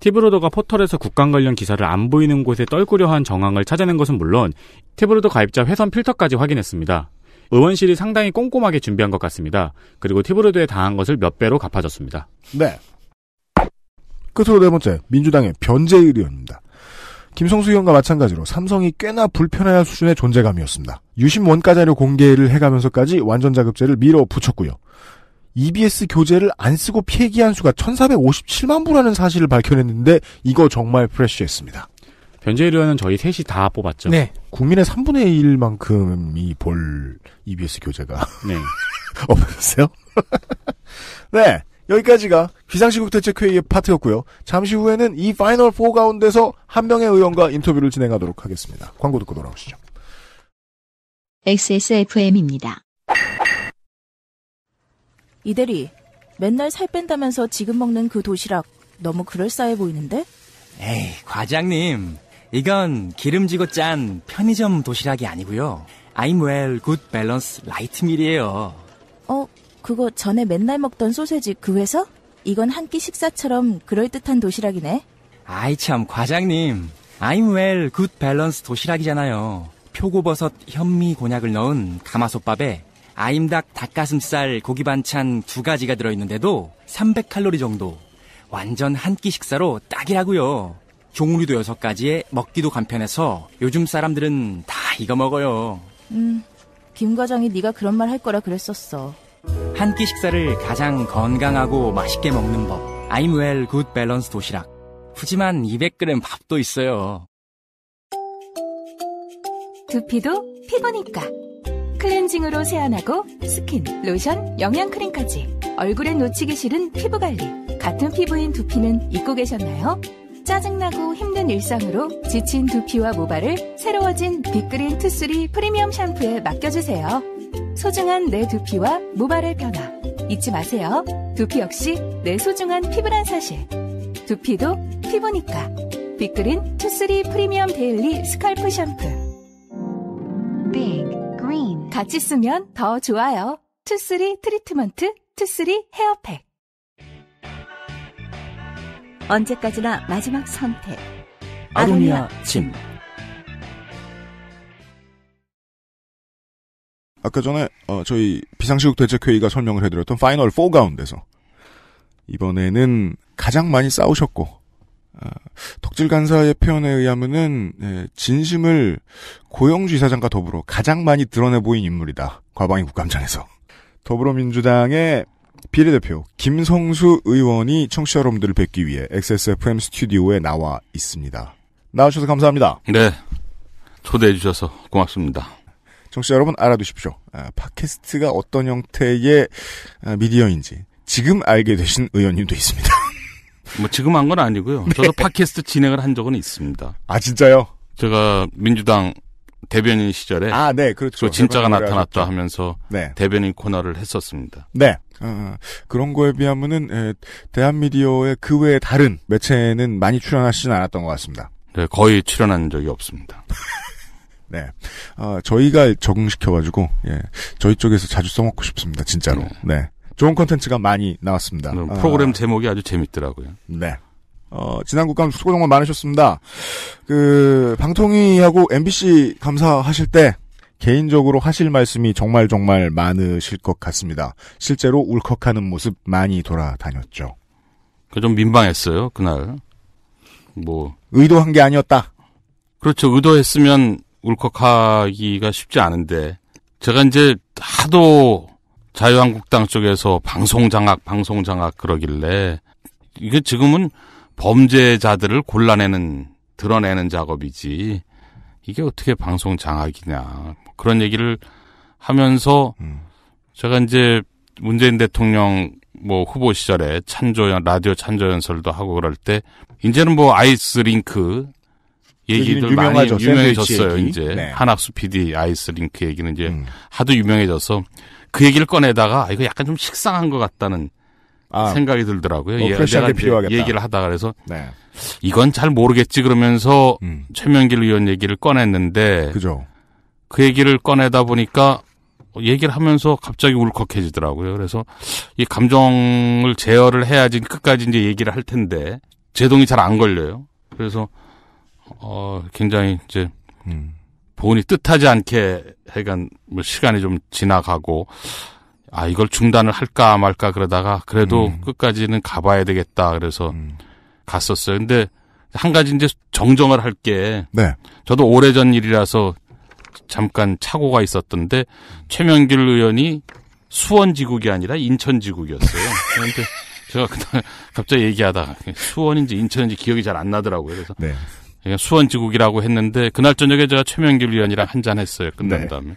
티브로더가 포털에서 국감 관련 기사를 안 보이는 곳에 떨구려 한 정황을 찾아낸 것은 물론 티브로더 가입자 회선 필터까지 확인했습니다. 의원실이 상당히 꼼꼼하게 준비한 것 같습니다. 그리고 티브로더에 당한 것을 몇 배로 갚아줬습니다. 네. 끝으로 네 번째 민주당의 변제 의원입니다. 김성수 의원과 마찬가지로 삼성이 꽤나 불편할 수준의 존재감이었습니다. 유심 원가자료 공개를 해가면서까지 완전자급제를 밀어붙였고요. EBS 교재를 안 쓰고 폐기한 수가 1457만 부라는 사실을 밝혀냈는데 이거 정말 프레쉬했습니다. 변재일 의원은 저희 셋이 다 뽑았죠. 네. 국민의 3분의 1만큼이 볼 EBS 교재가 네. 없어요? 네. 여기까지가 비상시국 대책회의의 파트였고요. 잠시 후에는 이 파이널 4 가운데서 한 명의 의원과 인터뷰를 진행하도록 하겠습니다. 광고 듣고 돌아오시죠. XSFM입니다. 이대리, 맨날 살 뺀다면서 지금 먹는 그 도시락 너무 그럴싸해 보이는데? 에이, 과장님. 이건 기름지고 짠 편의점 도시락이 아니고요. I'm well, good balance, light meal이에요. 어, 그거 전에 맨날 먹던 소세지 그 회사? 이건 한 끼 식사처럼 그럴듯한 도시락이네. 아이 참 과장님. I'm well 굿 밸런스 도시락이잖아요. 표고버섯 현미 곤약을 넣은 가마솥밥에 아임닭 닭가슴살 고기 반찬 두 가지가 들어있는데도 300칼로리 정도. 완전 한 끼 식사로 딱이라고요. 종류도 여섯 가지에 먹기도 간편해서 요즘 사람들은 다 이거 먹어요. 음, 김 과장이 네가 그런 말 할 거라 그랬었어. 한끼 식사를 가장 건강하고 맛있게 먹는 법. 아임웰 굿 밸런스 도시락. 푸짐한 200g 밥도 있어요. 두피도 피부니까. 클렌징으로 세안하고 스킨, 로션, 영양크림까지. 얼굴에 놓치기 싫은 피부관리. 같은 피부인 두피는 잊고 계셨나요? 짜증나고 힘든 일상으로 지친 두피와 모발을 새로워진 빅그린 투쓰리 프리미엄 샴푸에 맡겨주세요. 소중한 내 두피와 모발의 변화 잊지 마세요. 두피 역시 내 소중한 피부란 사실. 두피도 피부니까. 빅그린 투쓰리 프리미엄 데일리 스컬프 샴푸. 빅 그린 같이 쓰면 더 좋아요. 투쓰리 트리트먼트 투쓰리 헤어팩. 언제까지나 마지막 선택. 아로니아 침. 아까 전에 어, 저희 비상시국 대책회의가 설명을 해드렸던 파이널 4 가운데서 이번에는 가장 많이 싸우셨고 어, 덕질 간사의 표현에 의하면은 예, 진심을 고영주 이사장과 더불어 가장 많이 드러내 보인 인물이다. 과방위 국감장에서 더불어민주당의 비례대표 김성수 의원이 청취자 여러분들을 뵙기 위해 XSFM 스튜디오에 나와 있습니다. 나와주셔서 감사합니다. 네. 초대해 주셔서 고맙습니다. 청취자 여러분 알아두십시오. 아, 팟캐스트가 어떤 형태의 아, 미디어인지 지금 알게 되신 의원님도 있습니다. 뭐 지금 한 건 아니고요. 네. 저도 팟캐스트 진행을 한 적은 있습니다. 아 진짜요? 제가 민주당 대변인 시절에 아, 네, 그렇죠. 진짜가 나타났다 하셨죠. 하면서 네. 대변인 코너를 했었습니다. 네. 어, 어. 그런 거에 비하면은 에, 대한 미디어의 그 외에 다른 매체는 많이 출연하시진 않았던 것 같습니다. 네, 거의 출연한 적이 없습니다. 네. 아, 저희가 적응시켜가지고, 예. 저희 쪽에서 자주 써먹고 싶습니다, 진짜로. 네. 네. 좋은 컨텐츠가 많이 나왔습니다. 네, 아. 프로그램 아, 제목이 아주 재밌더라고요. 네. 어, 지난 국감 수고 정말 많으셨습니다. 그, 방통위하고 MBC 감사하실 때, 개인적으로 하실 말씀이 정말 정말 많으실 것 같습니다. 실제로 울컥하는 모습 많이 돌아다녔죠. 그 좀 민망했어요, 그날. 뭐. 의도한 게 아니었다. 그렇죠. 의도했으면 울컥하기가 쉽지 않은데 제가 이제 하도 자유한국당 쪽에서 방송 장악, 방송 장악 그러길래 이게 지금은 범죄자들을 골라내는 드러내는 작업이지 이게 어떻게 방송 장악이냐 뭐 그런 얘기를 하면서 음. 제가 이제 문재인 대통령 뭐 후보 시절에 찬조연 라디오 찬조 연설도 하고 그럴 때 이제는 뭐 아이스 링크 얘기들 유명하죠. 많이 유명해졌어요. 얘기. 이제 네. 한학수 PD 아이스링크 얘기는 이제 음. 하도 유명해져서 그 얘기를 꺼내다가 아, 이거 약간 좀 식상한 것 같다는 아, 생각이 들더라고요. 어, 예, 필요하겠다. 얘기를 하다가 그래서 네. 이건 잘 모르겠지 그러면서 음. 최명길 의원 얘기를 꺼냈는데 그죠. 그 얘기를 꺼내다 보니까 얘기를 하면서 갑자기 울컥해지더라고요. 그래서 이 감정을 제어를 해야지 끝까지 이제 얘기를 할 텐데 제동이 잘 안 걸려요. 그래서 어, 굉장히 이제 음. 본이 뜻하지 않게 해간 뭐 시간이 좀 지나가고 아 이걸 중단을 할까 말까 그러다가 그래도 음. 끝까지는 가봐야 되겠다 그래서 음. 갔었어요. 근데 한 가지 이제 정정을 할게 네. 저도 오래전 일이라서 잠깐 착오가 있었던데 최명길 의원이 수원지국이 아니라 인천지국이었어요. 그런데 제가 그날 갑자기 얘기하다 가 수원인지 인천인지 기억이 잘 안 나더라고요. 그래서 네. 그러니까 수원지국이라고 했는데 그날 저녁에 제가 최명길 위원이랑 한잔 했어요. 끝난 네. 다음에.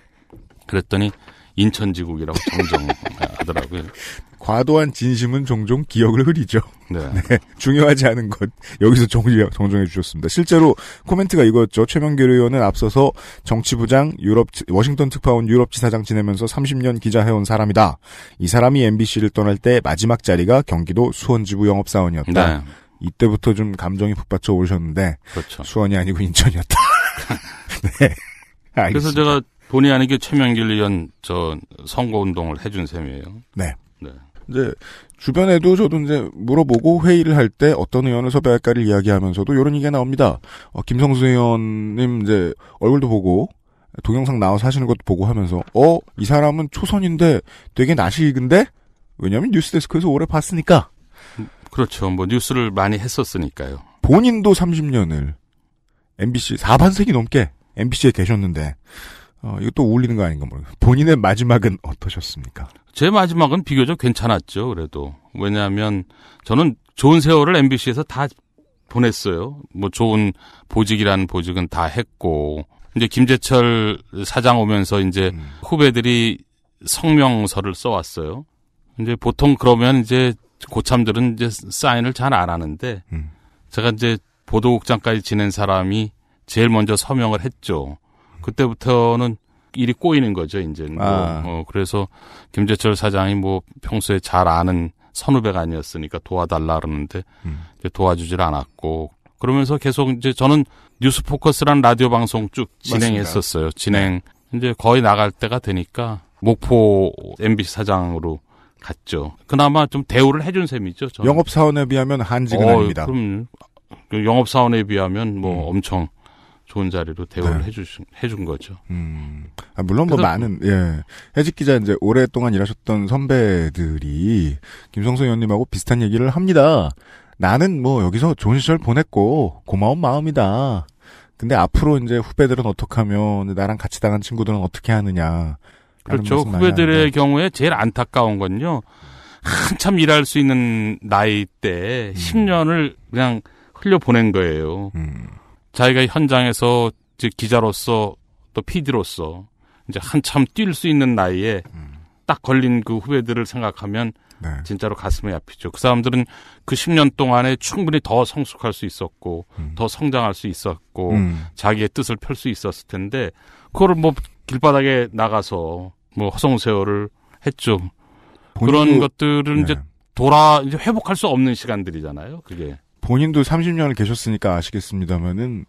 그랬더니 인천지국이라고 정정하더라고요. 과도한 진심은 종종 기억을 흐리죠. 네. 네. 중요하지 않은 것 여기서 정정해 주셨습니다. 실제로 코멘트가 이거였죠. 최명길 의원은 앞서서 정치부장 유럽 워싱턴 특파원 유럽 지사장 지내면서 30년 기자해온 사람이다. 이 사람이 MBC를 떠날 때 마지막 자리가 경기도 수원지부 영업사원이었다. 네. 이때부터 좀 감정이 북받쳐 오르셨는데 그렇죠. 수원이 아니고 인천이었다. 네. 알겠습니다. 그래서 제가 본의 아니게 최명길 의원 저 선거 운동을 해준 셈이에요. 네. 네. 이제 주변에도 저도 이제 물어보고 회의를 할 때 어떤 의원을 섭외할까를 이야기하면서도 이런 얘기가 나옵니다. 어, 김성수 의원님 이제 얼굴도 보고 동영상 나와서 하시는 것도 보고 하면서 어 이 사람은 초선인데 되게 나식인데 왜냐면 뉴스데스크에서 오래 봤으니까 그렇죠. 뭐 뉴스를 많이 했었으니까요. 본인도 30년을 MBC 4반세기 넘게 MBC에 계셨는데 어, 이거 또 어울리는 거 아닌가 모르겠어요. 본인의 마지막은 어떠셨습니까? 제 마지막은 비교적 괜찮았죠. 그래도 왜냐하면 저는 좋은 세월을 MBC에서 다 보냈어요. 뭐 좋은 보직이라는 보직은 다 했고 이제 김재철 사장 오면서 이제 음. 후배들이 성명서를 써왔어요. 이제 보통 그러면 이제 고참들은 이제 사인을 잘 안 하는데 음. 제가 이제 보도국장까지 지낸 사람이 제일 먼저 서명을 했죠. 그때부터는 일이 꼬이는 거죠, 이제. 뭐. 아. 뭐, 어, 그래서 김재철 사장이 뭐 평소에 잘 아는 선후배가 아니었으니까 도와달라 그러는데 음. 도와주질 않았고 그러면서 계속 이제 저는 뉴스 포커스라는 라디오 방송 쭉 진행했었어요. 진행 네. 이제 거의 나갈 때가 되니까 목포 MBC 사장으로 갔죠. 그나마 좀 대우를 해준 셈이죠. 저는. 영업사원에 비하면 한지근합니다. 어, 그럼 그 영업사원에 비하면 뭐 음. 엄청 좋은 자리로 대우를 네. 해주신 해준 거죠. 음, 아, 물론 뭐 많은 예 해직 기자 이제 오랫동안 일하셨던 선배들이 김성수 의원님하고 비슷한 얘기를 합니다. 나는 뭐 여기서 좋은 시절 보냈고 고마운 마음이다. 근데 앞으로 이제 후배들은 어떻게 하면 나랑 같이 당한 친구들은 어떻게 하느냐 그렇죠. 후배들의 경우에 제일 안타까운 건요. 한참 일할 수 있는 나이 때 음. 10년을 그냥 흘려 보낸 거예요. 음. 자기가 현장에서 즉 기자로서 또 PD로서 이제 한참 뛸 수 있는 나이에 음. 딱 걸린 그 후배들을 생각하면 네. 진짜로 가슴이 아프죠. 그 사람들은 그 10년 동안에 충분히 더 성숙할 수 있었고, 음. 더 성장할 수 있었고, 음. 자기의 뜻을 펼 수 있었을 텐데, 그걸 뭐 길바닥에 나가서 뭐 허송세월을 했죠. 그런 것들은 네. 이제 돌아 이제 회복할 수 없는 시간들이잖아요. 그게 본인도 30년을 계셨으니까 아시겠습니다만은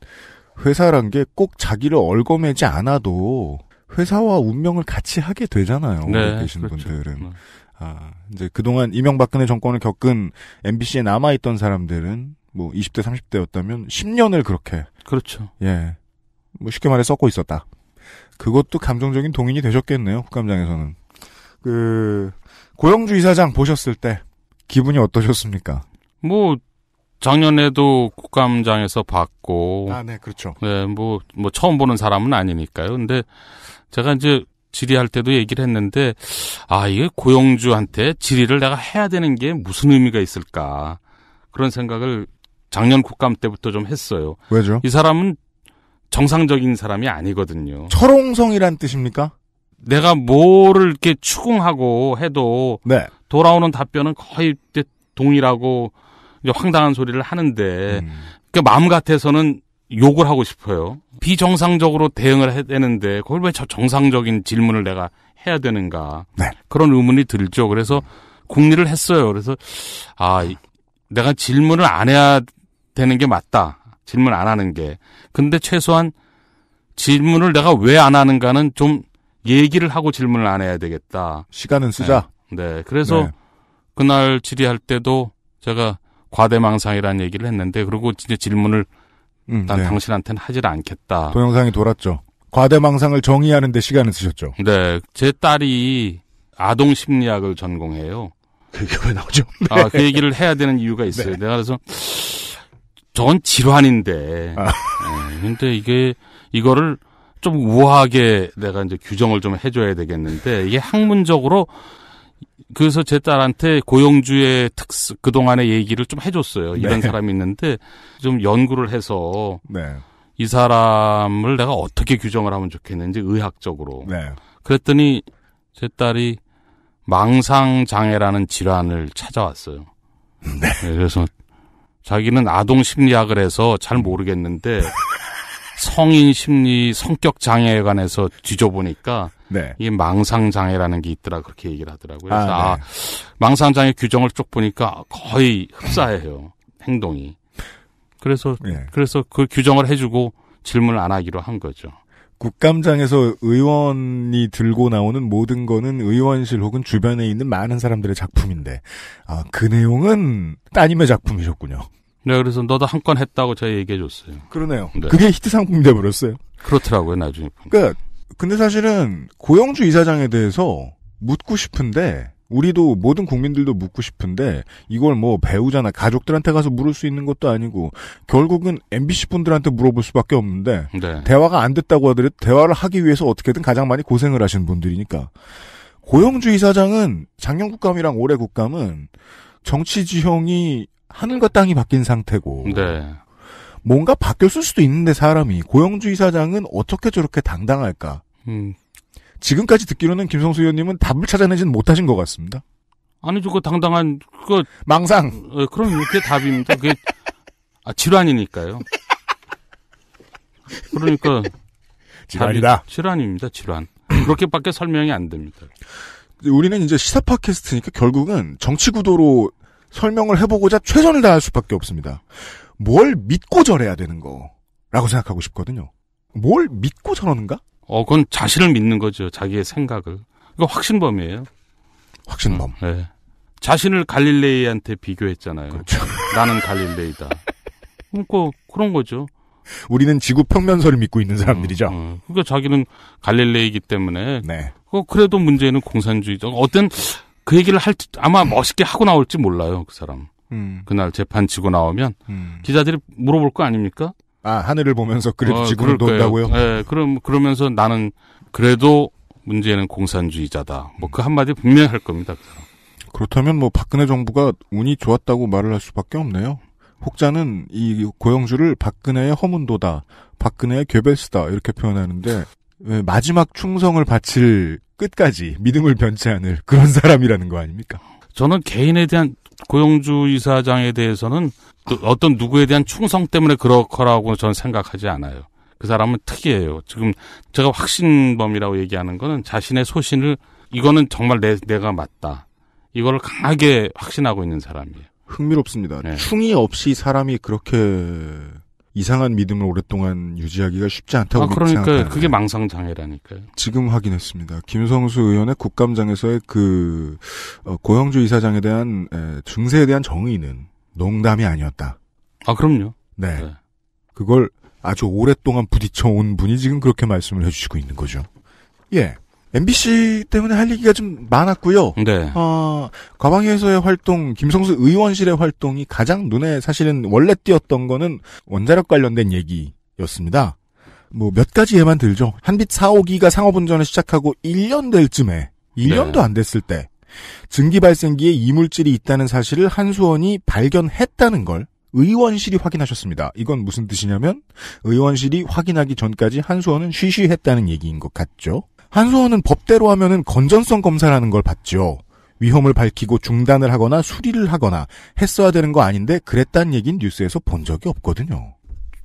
회사란 게 꼭 자기를 얼거매지 않아도 회사와 운명을 같이 하게 되잖아요. 네, 계신 그렇죠. 분들은. 네. 아, 이제 그동안 이명박근혜 정권을 겪은 MBC에 남아있던 사람들은 뭐 20대, 30대였다면 10년을 그렇게. 그렇죠. 예. 뭐 쉽게 말해 썩고 있었다. 그것도 감정적인 동인이 되셨겠네요. 국감장에서는. 그 고영주 이사장 보셨을 때 기분이 어떠셨습니까? 뭐 작년에도 국감장에서 봤고 아, 네, 그렇죠. 네, 뭐뭐 뭐 처음 보는 사람은 아니니까요. 근데 제가 이제 질의할 때도 얘기를 했는데 아, 이게 고영주한테 질의를 내가 해야 되는 게 무슨 의미가 있을까? 그런 생각을 작년 국감 때부터 좀 했어요. 왜죠? 이 사람은 정상적인 사람이 아니거든요. 철옹성이란 뜻입니까? 내가 뭐를 이렇게 추궁하고 해도 네. 돌아오는 답변은 거의 동일하고 황당한 소리를 하는데 음. 그 마음 같아서는 욕을 하고 싶어요. 비정상적으로 대응을 해야 되는데 그걸 왜저 정상적인 질문을 내가 해야 되는가 네. 그런 의문이 들죠. 그래서 궁리를 했어요. 그래서 아 내가 질문을 안 해야 되는 게 맞다. 질문 안 하는 게. 근데 최소한 질문을 내가 왜 안 하는가는 좀 얘기를 하고 질문을 안 해야 되겠다. 시간은 쓰자. 네. 네. 그래서 네. 그날 질의할 때도 제가 과대망상이라는 얘기를 했는데 그리고 진짜 질문을 음, 난 네. 당신한테는 하질 않겠다. 동영상이 돌았죠. 과대망상을 정의하는 데 시간을 쓰셨죠. 네. 제 딸이 아동 심리학을 전공해요. 그게 왜 나오죠? 아, 그 얘기를 해야 되는 이유가 있어요. 네. 내가 그래서 저건 질환인데. 아. 네, 예, 데 이게 이거를 좀 우아하게 내가 이제 규정을 좀 해줘야 되겠는데 이게 학문적으로 그래서 제 딸한테 고용주의 특수 그동안의 얘기를 좀 해줬어요. 네. 이런 사람이 있는데 좀 연구를 해서 네. 이 사람을 내가 어떻게 규정을 하면 좋겠는지 의학적으로. 네. 그랬더니 제 딸이 망상 장애라는 질환을 찾아왔어요. 네. 네, 그래서 자기는 아동 심리학을 해서 잘 모르겠는데 성인 심리 성격 장애에 관해서 뒤져보니까 네. 이게 망상 장애라는 게 있더라 그렇게 얘기를 하더라고요. 그래서 아, 아 네. 아 망상 장애 규정을 쭉 보니까 거의 흡사해요 행동이. 그래서 네. 그래서 그 규정을 해주고 질문을 안 하기로 한 거죠. 국감장에서 의원이 들고 나오는 모든 거는 의원실 혹은 주변에 있는 많은 사람들의 작품인데 아, 그 내용은 따님의 작품이셨군요. 네, 그래서 너도 한 건 했다고 저희 얘기해 줬어요. 그러네요. 네. 그게 히트 상품이 돼버렸어요. 그렇더라고요, 나중에. 그러니까 근데 사실은 고영주 이사장에 대해서 묻고 싶은데 우리도 모든 국민들도 묻고 싶은데 이걸 뭐 배우자나 가족들한테 가서 물을 수 있는 것도 아니고 결국은 MBC 분들한테 물어볼 수밖에 없는데 네. 대화가 안 됐다고 하더라도 대화를 하기 위해서 어떻게든 가장 많이 고생을 하신 분들이니까 고영주 이사장은 작년 국감이랑 올해 국감은 정치 지형이 하늘과 땅이 바뀐 상태고 네. 뭔가 바뀌었을 수도 있는데 사람이 고영주 이사장은 어떻게 저렇게 당당할까? 음. 지금까지 듣기로는 김성수 의원님은 답을 찾아내지는 못하신 것 같습니다. 아니죠, 그 당당한 그 망상. 어, 그럼 이게 렇 답입니다. 그게 아, 질환이니까요. 그러니까 질환이다. 질환입니다. 질환. 그렇게밖에 설명이 안 됩니다. 우리는 이제 시사 팟캐스트니까 결국은 정치 구도로 설명을 해보고자 최선을 다할 수밖에 없습니다. 뭘 믿고 저래야 되는 거라고 생각하고 싶거든요. 뭘 믿고 저러는가? 어, 그건 자신을 믿는 거죠. 자기의 생각을. 이거 확신범이에요. 확신범. 응, 네. 자신을 갈릴레이한테 비교했잖아요. 그렇죠. 나는 갈릴레이다. 그러니까 그런 거죠. 우리는 지구 평면설을 믿고 있는 사람들이죠. 어, 어. 그러니까 자기는 갈릴레이기 때문에. 네. 어, 그래도 문제는 공산주의죠. 어떤 그 얘기를 할 아마 멋있게 하고 나올지 몰라요 그 사람. 음. 그날 재판 치고 나오면 음. 기자들이 물어볼 거 아닙니까? 아 하늘을 보면서 그래도 어, 지구를 돈다고요? 네, 그럼 그러면서 나는 그래도 문제는 공산주의자다. 뭐 그 한마디 분명히 할 겁니다. 그 사람. 그렇다면 뭐 박근혜 정부가 운이 좋았다고 말을 할 수밖에 없네요. 혹자는 이 고영주를 박근혜의 허문도다, 박근혜의 괴벨스다 이렇게 표현하는데 마지막 충성을 바칠 끝까지 믿음을 변치 않을 그런 사람이라는 거 아닙니까? 저는 개인에 대한 고용주 이사장에 대해서는 어떤 누구에 대한 충성 때문에 그렇거라고 저는 생각하지 않아요. 그 사람은 특이해요. 지금 제가 확신범이라고 얘기하는 거는 자신의 소신을 이거는 정말 내, 내가 맞다. 이거를 강하게 확신하고 있는 사람이에요. 흥미롭습니다. 네. 충이 없이 사람이 그렇게 이상한 믿음을 오랫동안 유지하기가 쉽지 않다고 아, 그러니까 생각하는 그게 망상 장애라니까요. 지금 확인했습니다. 김성수 의원의 국감장에서의 그 어, 고영주 이사장에 대한 증세에 대한 정의는 농담이 아니었다. 아 그럼요. 네. 네. 그걸 아주 오랫동안 부딪혀온 분이 지금 그렇게 말씀을 해주시고 있는 거죠. 예. MBC 때문에 할 얘기가 좀 많았고요. 네. 어, 과방위에서의 활동, 김성수 의원실의 활동이 가장 눈에 사실은 원래 띄었던 거는 원자력 관련된 얘기였습니다. 뭐 몇 가지 예만 들죠. 한빛 4, 5기가 상업운전을 시작하고 1년 될 쯤에 1년도 네. 안 됐을 때 증기 발생기에 이물질이 있다는 사실을 한수원이 발견했다는 걸 의원실이 확인하셨습니다. 이건 무슨 뜻이냐면 의원실이 확인하기 전까지 한수원은 쉬쉬했다는 얘기인 것 같죠. 한소원은 법대로 하면은 건전성 검사라는 걸 받죠. 위험을 밝히고 중단을 하거나 수리를 하거나 했어야 되는 거 아닌데 그랬단 얘긴 뉴스에서 본 적이 없거든요.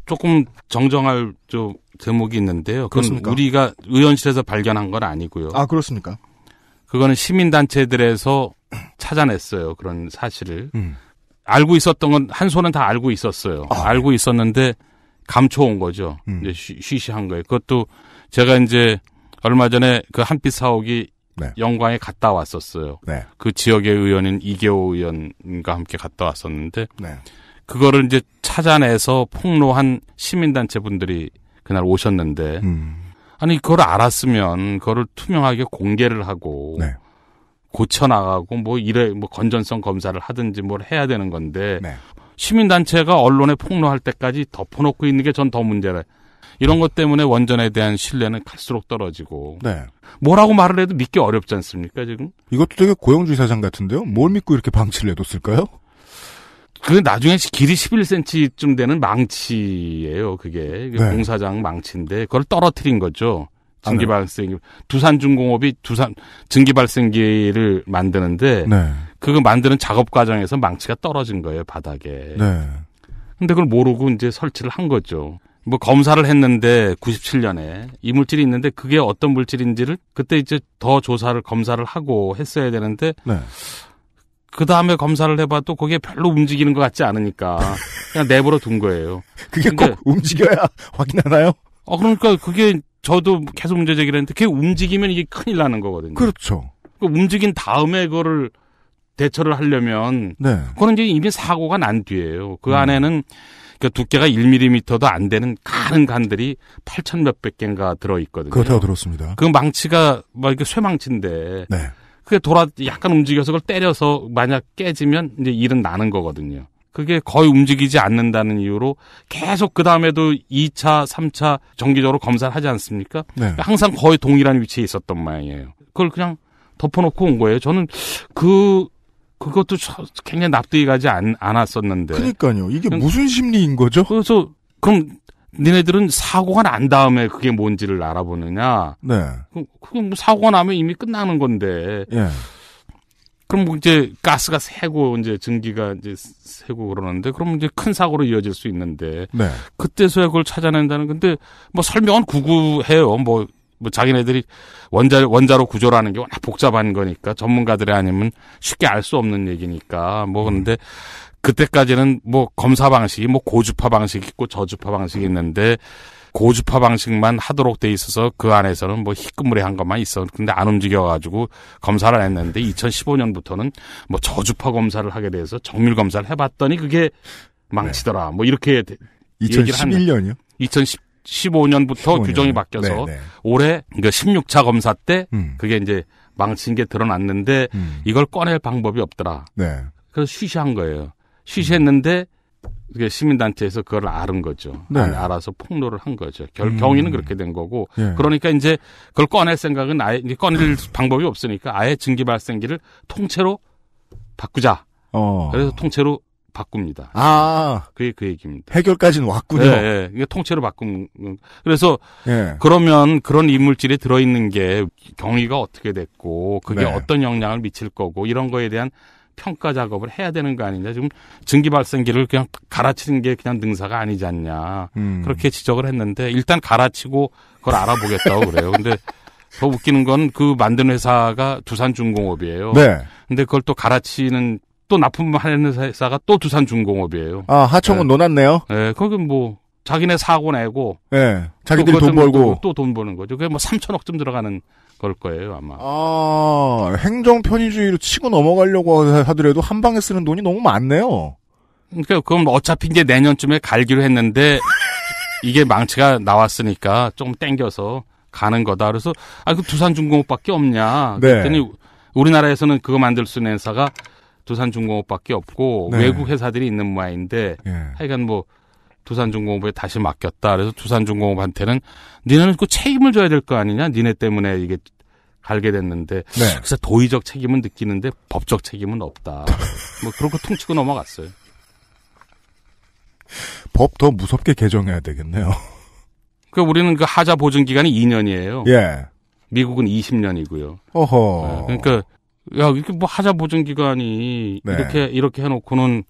조금 정정할 저 제목이 있는데요. 그건 렇습니까 우리가 의원실에서 발견한 건 아니고요. 아 그렇습니까? 그거는 시민단체들에서 찾아냈어요. 그런 사실을 음. 알고 있었던 건한소는다 알고 있었어요. 아, 네. 알고 네. 있었는데 감춰온 거죠. 음. 이제 쉬, 쉬쉬한 거예요. 그것도 제가 이제 얼마 전에 그 한빛 사옥이 네. 영광에 갔다 왔었어요. 네. 그 지역의 의원인 이계호 의원과 함께 갔다 왔었는데 네. 그거를 이제 찾아내서 폭로한 시민단체 분들이 그날 오셨는데 음. 아니 그걸 알았으면 그거를 투명하게 공개를 하고 네. 고쳐 나가고 뭐 이래 뭐 건전성 검사를 하든지 뭘 해야 되는 건데 네. 시민단체가 언론에 폭로할 때까지 덮어놓고 있는 게전더문제래 이런 것 때문에 원전에 대한 신뢰는 갈수록 떨어지고 네. 뭐라고 말을 해도 믿기 어렵지 않습니까 지금? 이것도 되게 고용주 사장 같은데요. 뭘 믿고 이렇게 방치를 해뒀을까요? 그 나중에 길이 11cm쯤 되는 망치예요. 그게 네. 공사장 망치인데 그걸 떨어뜨린 거죠. 증기 네. 발생기 두산 중공업이 두산 증기 발생기를 만드는데 네. 그거 만드는 작업 과정에서 망치가 떨어진 거예요 바닥에. 네. 근데 그걸 모르고 이제 설치를 한 거죠. 뭐 검사를 했는데 97년에 이 물질이 있는데 그게 어떤 물질인지를 그때 이제 더 조사를 검사를 하고 했어야 되는데 네. 그 다음에 검사를 해봐도 거기에 별로 움직이는 것 같지 않으니까 그냥 내버려 둔 거예요. 그게 근데, 꼭 움직여야 확인하나요? 어 그러니까 그게 저도 계속 문제 제기를 했는데 그게 움직이면 이게 큰일 나는 거거든요. 그렇죠. 그 움직인 다음에 그거를 대처를 하려면 네. 그거는 이제 이미 사고가 난 뒤에요. 그 음. 안에는 그러니까 두께가 1mm도 안 되는 가는 간들이 8천 몇백 개인가 들어있거든요. 그렇다고 들었습니다. 그 망치가 막 이렇게 쇠망치인데. 네. 그게 돌아, 약간 움직여서 그걸 때려서 만약 깨지면 이제 일은 나는 거거든요. 그게 거의 움직이지 않는다는 이유로 계속 그 다음에도 2차, 3차 정기적으로 검사를 하지 않습니까? 네. 항상 거의 동일한 위치에 있었던 모양이에요. 그걸 그냥 덮어놓고 온 거예요. 저는 그 그것도 굉장히 납득이 가지 않, 않았었는데. 그러니까요. 이게 그냥, 무슨 심리인 거죠? 그래서 그럼 니네들은 사고가 난 다음에 그게 뭔지를 알아보느냐? 네. 그게 뭐 사고가 나면 이미 끝나는 건데. 예. 그럼 뭐 이제 가스가 새고 이제 증기가 이제 새고 그러는데 그럼 이제 큰 사고로 이어질 수 있는데 네. 그때서야 그걸 찾아낸다는 건데 뭐 설명은 구구해요. 뭐뭐 자기네들이 원자 원자로 구조라는 게 워낙 복잡한 거니까 전문가들이 아니면 쉽게 알 수 없는 얘기니까 뭐 음. 근데 그때까지는 뭐 검사 방식이 뭐 고주파 방식 있고 저주파 방식이 있는데 고주파 방식만 하도록 돼 있어서 그 안에서는 뭐 희끄무레한 것만 있어. 근데 안 움직여가지고 검사를 했는데 2015년부터는 뭐 저주파 검사를 하게 돼서 정밀 검사를 해봤더니 그게 망치더라. 네. 뭐 이렇게 2011년이요? 2010 2015년부터 규정이 바뀌어서 네네. 네. 올해 그러니까 16차 검사 때 음. 그게 이제 망친 게 드러났는데 음. 이걸 꺼낼 방법이 없더라. 네. 그래서 쉬쉬한 거예요. 쉬쉬했는데 그게 시민단체에서 그걸 아은 거죠. 네. 알아서 폭로를 한 거죠. 결, 음. 경위는 그렇게 된 거고. 네. 그러니까 이제 그걸 꺼낼 생각은 아예 꺼낼 방법이 없으니까 아예 증기 발생기를 통째로 바꾸자. 어. 그래서 통째로 바꿉니다. 아. 그게 그 얘기입니다. 해결까지는 왔군요. 예, 예. 이게 통째로 바꾼, 그래서, 예. 그러면 그런 이물질이 들어있는 게 경위가 어떻게 됐고, 그게 네. 어떤 영향을 미칠 거고, 이런 거에 대한 평가 작업을 해야 되는 거 아니냐. 지금 증기 발생기를 그냥 갈아치는 게 그냥 능사가 아니지 않냐. 음. 그렇게 지적을 했는데, 일단 갈아치고 그걸 알아보겠다고 그래요. 근데, 더 웃기는 건 그 만든 회사가 두산중공업이에요. 네. 근데 그걸 또 갈아치는 또 납품하는 회사가 또 두산중공업이에요. 아 하청은 네. 논았네요. 네, 거긴 뭐 자기네 사고 내고, 네, 자기들이 돈 벌고 또 돈 버는 거죠. 그게 뭐 3천억쯤 들어가는 걸 거예요 아마. 아 행정 편의주의로 치고 넘어가려고 하더라도 한 방에 쓰는 돈이 너무 많네요. 그러니까 그럼 뭐 어차피 이제 내년쯤에 갈기로 했는데 이게 망치가 나왔으니까 좀 땡겨서 가는 거다. 그래서 아 그 두산중공업밖에 없냐. 네. 그랬더니 우리나라에서는 그거 만들 수 있는 회사가 두산중공업밖에 없고 네. 외국 회사들이 있는 모양인데 예. 하여간 뭐 두산중공업에 다시 맡겼다. 그래서 두산중공업한테는 니네는 그 책임을 져야 될 거 아니냐? 니네 때문에 이게 갈게 됐는데 네. 그래서 도의적 책임은 느끼는데 법적 책임은 없다. 뭐 그런 거 퉁치고 넘어갔어요. 법 더 무섭게 개정해야 되겠네요. 그 우리는 그 하자 보증 기간이 2년이에요. 예. 미국은 20년이고요. 어허. 네, 그러니까 야 이렇게 뭐 하자 보증 기간이 네. 이렇게 이렇게 해놓고는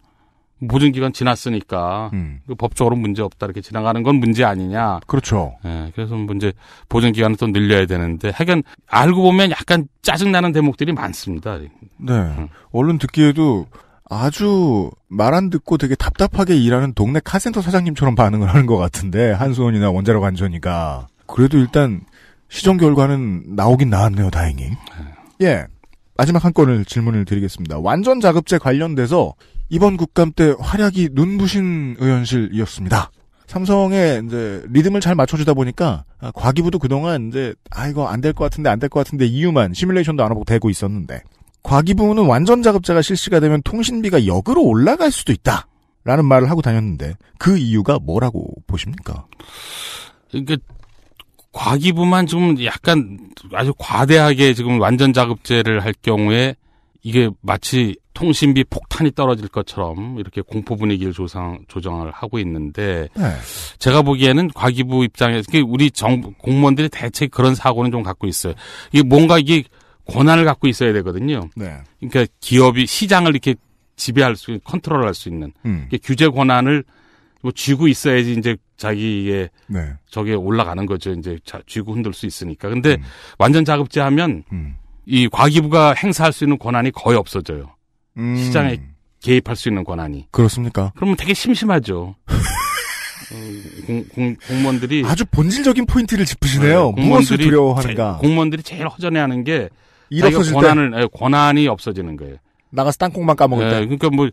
보증 기간 지났으니까 음. 그 법적으로 문제 없다 이렇게 지나가는 건 문제 아니냐. 그렇죠. 예, 그래서 문제 뭐 보증 기간을 또 늘려야 되는데 하여간 알고 보면 약간 짜증 나는 대목들이 많습니다. 네, 음. 얼른 듣기에도 아주 말 안 듣고 되게 답답하게 일하는 동네 카센터 사장님처럼 반응을 하는 것 같은데 한수원이나 원자력 안전이가 그래도 일단 시정 결과는 나오긴 나왔네요, 다행히. 네. 예. 마지막 한 건을 질문을 드리겠습니다. 완전 자급제 관련돼서 이번 국감 때 활약이 눈부신 의원실이었습니다. 삼성의 이제 리듬을 잘 맞춰주다 보니까 아, 과기부도 그동안 이제 아 이거 안 될 것 같은데 안 될 것 같은데 이유만 시뮬레이션도 안 하고 되고 있었는데 과기부는 완전 자급제가 실시가 되면 통신비가 역으로 올라갈 수도 있다. 라는 말을 하고 다녔는데 그 이유가 뭐라고 보십니까? 그러니까 과기부만 좀 약간 아주 과대하게 지금 완전 자급제를 할 경우에 이게 마치 통신비 폭탄이 떨어질 것처럼 이렇게 공포 분위기를 조상 조정을 하고 있는데 네. 제가 보기에는 과기부 입장에서 우리 정 공무원들이 대체 그런 사고는 좀 갖고 있어요. 이게 뭔가 이게 권한을 갖고 있어야 되거든요. 네. 그러니까 기업이 시장을 이렇게 지배할 수, 컨트롤할 수 있는 음. 규제 권한을 뭐 쥐고 있어야지 이제 자기의 네. 저게 올라가는 거죠. 이제 자, 쥐고 흔들 수 있으니까. 근데 음. 완전 자급제 하면 음. 이 과기부가 행사할 수 있는 권한이 거의 없어져요. 음. 시장에 개입할 수 있는 권한이. 그렇습니까? 그러면 되게 심심하죠. 음, 공, 공, 공무원들이 아주 본질적인 포인트를 짚으시네요. 네, 무엇을 두려워하는가? 제, 공무원들이 제일 허전해하는 게 권한을 때? 예, 권한이 없어지는 거예요. 나가서 땅콩만 까먹을 네, 때. 그러니까 뭐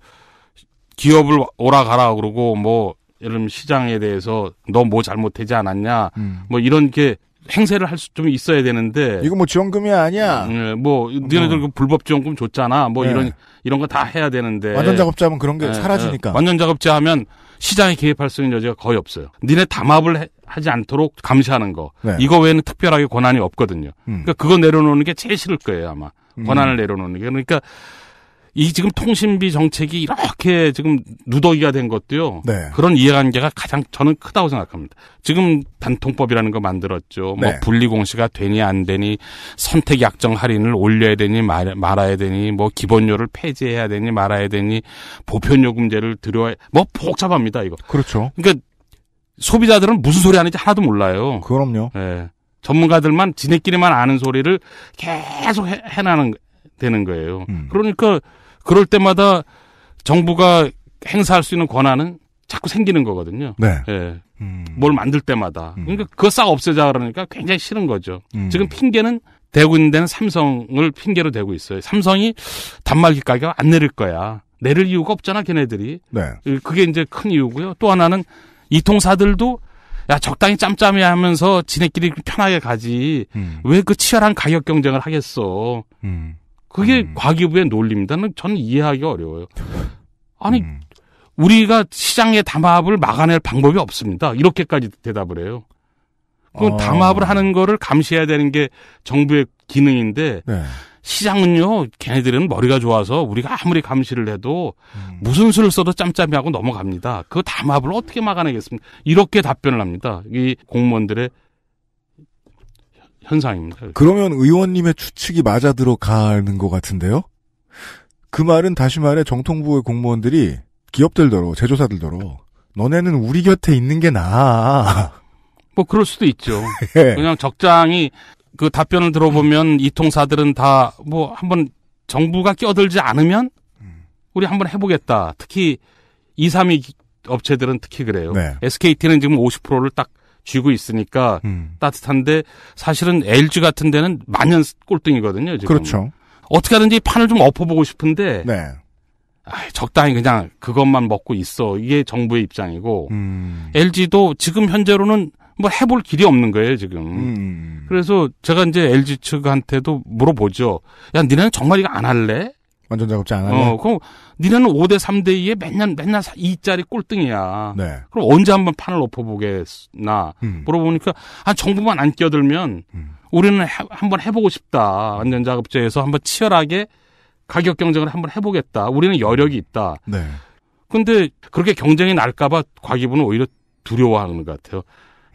기업을 오라 가라 그러고 뭐 예를 들면 시장에 대해서 너 뭐잘못되지 않았냐 음. 뭐 이런 게 행세를 할 수 좀 있어야 되는데 이거 뭐 지원금이 아니야. 네, 예, 뭐너네들 음. 뭐. 그 불법 지원금 줬잖아. 뭐 네. 이런 이런 거 다 해야 되는데 완전 작업자 하면 그런 게 네, 사라지니까. 완전 작업자 하면 시장에 개입할 수 있는 여지가 거의 없어요. 니네 담합을 해, 하지 않도록 감시하는 거. 네. 이거 외에는 특별하게 권한이 없거든요. 음. 그러니까 그거 내려놓는 게 제일 싫을 거예요 아마 음. 권한을 내려놓는 게 그러니까. 이 지금 통신비 정책이 이렇게 지금 누더기가 된 것도요. 네. 그런 이해관계가 가장 저는 크다고 생각합니다. 지금 단통법이라는 거 만들었죠. 뭐 네. 뭐 분리공시가 되니 안 되니 선택 약정 할인을 올려야 되니 말, 아야 되니 뭐 기본료를 폐지해야 되니 말아야 되니 보편요금제를 들여야 뭐 복잡합니다 이거. 그렇죠. 그러니까 소비자들은 무슨 소리 하는지 하나도 몰라요. 그럼요. 예. 전문가들만 지네끼리만 아는 소리를 계속 해, 해나는 되는 거예요. 음. 그러니까 그럴 때마다 정부가 행사할 수 있는 권한은 자꾸 생기는 거거든요. 네. 예. 음. 뭘 만들 때마다. 음. 그러니까 그거 싹 없애자 그러니까 굉장히 싫은 거죠. 음. 지금 핑계는 대고 있는 데는 삼성을 핑계로 대고 있어요. 삼성이 단말기 가격 안 내릴 거야. 내릴 이유가 없잖아, 걔네들이. 네. 그, 그게 이제 큰 이유고요. 또 하나는 이통사들도 야 적당히 짬짬이 하면서 지네끼리 편하게 가지 음. 왜그 치열한 가격 경쟁을 하겠어 음. 그게 음. 과기부의 논리입니다. 저는 이해하기 어려워요. 음. 아니 음. 우리가 시장의 담합을 막아낼 방법이 없습니다. 이렇게까지 대답을 해요. 그럼 어. 담합을 하는 거를 감시해야 되는 게 정부의 기능인데 네. 시장은요 걔네들은 머리가 좋아서 우리가 아무리 감시를 해도 음. 무슨 수를 써도 짬짬이 하고 넘어갑니다. 그 담합을 어떻게 막아내겠습니까? 이렇게 답변을 합니다. 이 공무원들의 현상입니다. 그러면 의원님의 추측이 맞아 들어가는 것 같은데요? 그 말은 다시 말해 정통부의 공무원들이 기업들더러 제조사들더러 너네는 우리 곁에 있는 게 나아. 뭐 그럴 수도 있죠. 예. 그냥 적장이그 답변을 들어보면 이 통사들은 다 뭐 한번 정부가 끼어들지 않으면 우리 한번 해보겠다. 특히 2, 3위 업체들은 특히 그래요. 네. SKT는 지금 50%를 딱 쥐고 있으니까 음. 따뜻한데 사실은 LG 같은 데는 만년 꼴등이거든요. 지금. 그렇죠. 어떻게 하든지 판을 좀 엎어보고 싶은데 네. 아, 적당히 그냥 그것만 먹고 있어. 이게 정부의 입장이고 음. LG도 지금 현재로는 뭐 해볼 길이 없는 거예요 지금. 음. 음, 음. 그래서 제가 이제 LG 측한테도 물어보죠. 야, 니네는 정말 이거 안 할래? 완전 작업자 안 하네. 어, 그럼 니네는 5대 3대 2에 맨날 맨날 2짜리 꼴등이야. 네. 그럼 언제 한번 판을 엎어보겠나 음. 물어보니까 아 정부만 안 끼어들면 음. 우리는 해, 한번 해보고 싶다. 완전 작업자에서 한번 치열하게 가격 경쟁을 한번 해보겠다. 우리는 여력이 있다. 네. 근데 그렇게 경쟁이 날까봐 과기부는 오히려 두려워하는 것 같아요.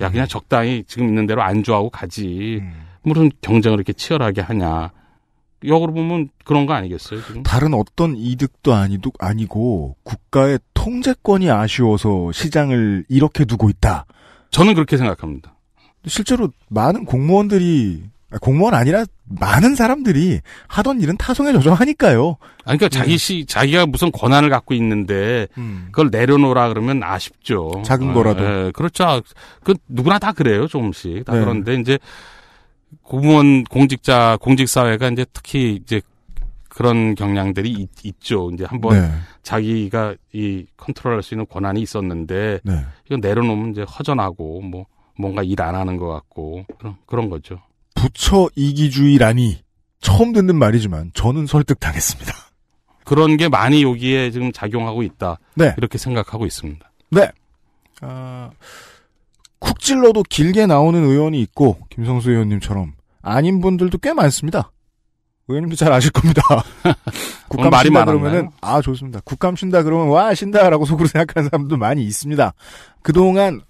야 그냥 음. 적당히 지금 있는 대로 안주하고 가지. 음. 무슨 경쟁을 이렇게 치열하게 하냐. 역으로 보면 그런 거 아니겠어요? 지금? 다른 어떤 이득도 아니도 아니고 국가의 통제권이 아쉬워서 시장을 이렇게 두고 있다. 저는 그렇게 생각합니다. 실제로 많은 공무원들이 아, 공무원 아니라 많은 사람들이 하던 일은 타성에 저정하니까요. 아니, 그러니까 음. 자기 예. 시, 자기가 무슨 권한을 갖고 있는데 음. 그걸 내려놓으라 그러면 아쉽죠. 작은 거라도. 에, 예, 에, 예, 그렇죠. 아, 그 누구나 다 그래요, 조금씩. 다 네. 그런데 이제 공무원 공직자 공직 사회가 이제 특히 이제 그런 경향들이 있, 있죠. 이제 한번 네. 자기가 이 컨트롤할 수 있는 권한이 있었는데 네. 이거 내려놓으면 이제 허전하고 뭐 뭔가 일 안 하는 것 같고 그런 그런 거죠. 부처 이기주의라니 처음 듣는 말이지만 저는 설득당했습니다. 그런 게 많이 여기에 지금 작용하고 있다. 네. 이렇게 생각하고 있습니다. 네. 아... 어... 쿡 찔러도 길게 나오는 의원이 있고 김성수 의원님처럼 아닌 분들도 꽤 많습니다. 의원님도 잘 아실 겁니다. 국감 말이 쉰다 그러면은 아 좋습니다. 국감 쉰다 그러면 와 쉰다라고 속으로 생각하는 사람도 많이 있습니다. 그동안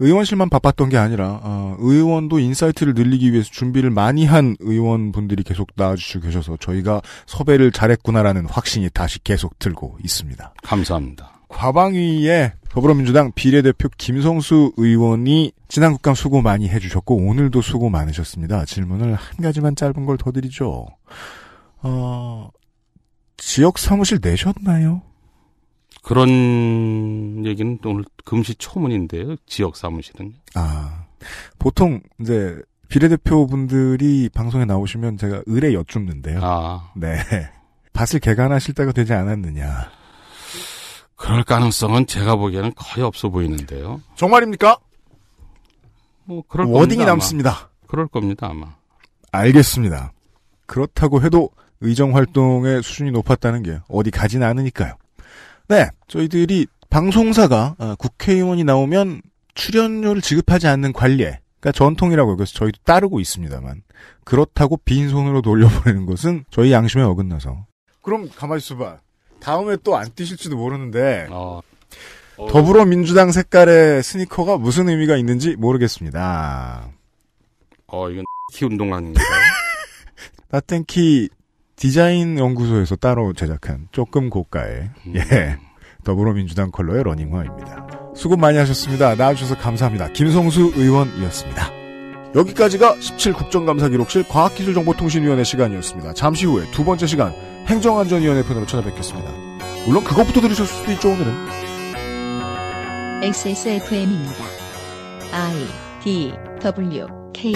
의원실만 바빴던 게 아니라 어, 의원도 인사이트를 늘리기 위해서 준비를 많이 한 의원분들이 계속 나와주시고 계셔서 저희가 섭외를 잘했구나라는 확신이 다시 계속 들고 있습니다. 감사합니다. 과방위에 더불어민주당 비례대표 김성수 의원이 지난 국감 수고 많이 해주셨고 오늘도 수고 많으셨습니다. 질문을 한 가지만 짧은 걸 더 드리죠. 어, 지역 사무실 내셨나요? 그런 얘기는 오늘 금시초문인데요. 지역 사무실은. 아 보통 이제 비례대표 분들이 방송에 나오시면 제가 의뢰 여쭙는데요. 아. 네. 밭을 개간하실 때가 되지 않았느냐. 그럴 가능성은 제가 보기에는 거의 없어 보이는데요. 정말입니까? 뭐 그럴 워딩이 겁니다, 남습니다. 아마. 그럴 겁니다 아마. 알겠습니다. 그렇다고 해도 의정 활동의 수준이 높았다는 게 어디 가진 않으니까요. 네, 저희들이 방송사가 아, 국회의원이 나오면 출연료를 지급하지 않는 관례에 그러니까 전통이라고 여기서 저희도 따르고 있습니다만 그렇다고 빈손으로 돌려보내는 것은 저희 양심에 어긋나서 그럼 가만 있어봐 다음에 또 안 뛰실지도 모르는데 어. 더불어민주당 색깔의 스니커가 무슨 의미가 있는지 모르겠습니다. 어 이건 키운동화입니다나땡키 디자인 연구소에서 따로 제작한 조금 고가의 음. 예 더불어민주당 컬러의 러닝화입니다. 수고 많이 하셨습니다. 나와주셔서 감사합니다. 김성수 의원이었습니다. 여기까지가 17 국정감사 기록실 과학기술정보통신위원회 시간이었습니다. 잠시 후에 두 번째 시간 행정안전위원회 편으로 찾아뵙겠습니다. 물론 그것부터 들으실 수도 있죠 오늘은. XSFM입니다. I D W K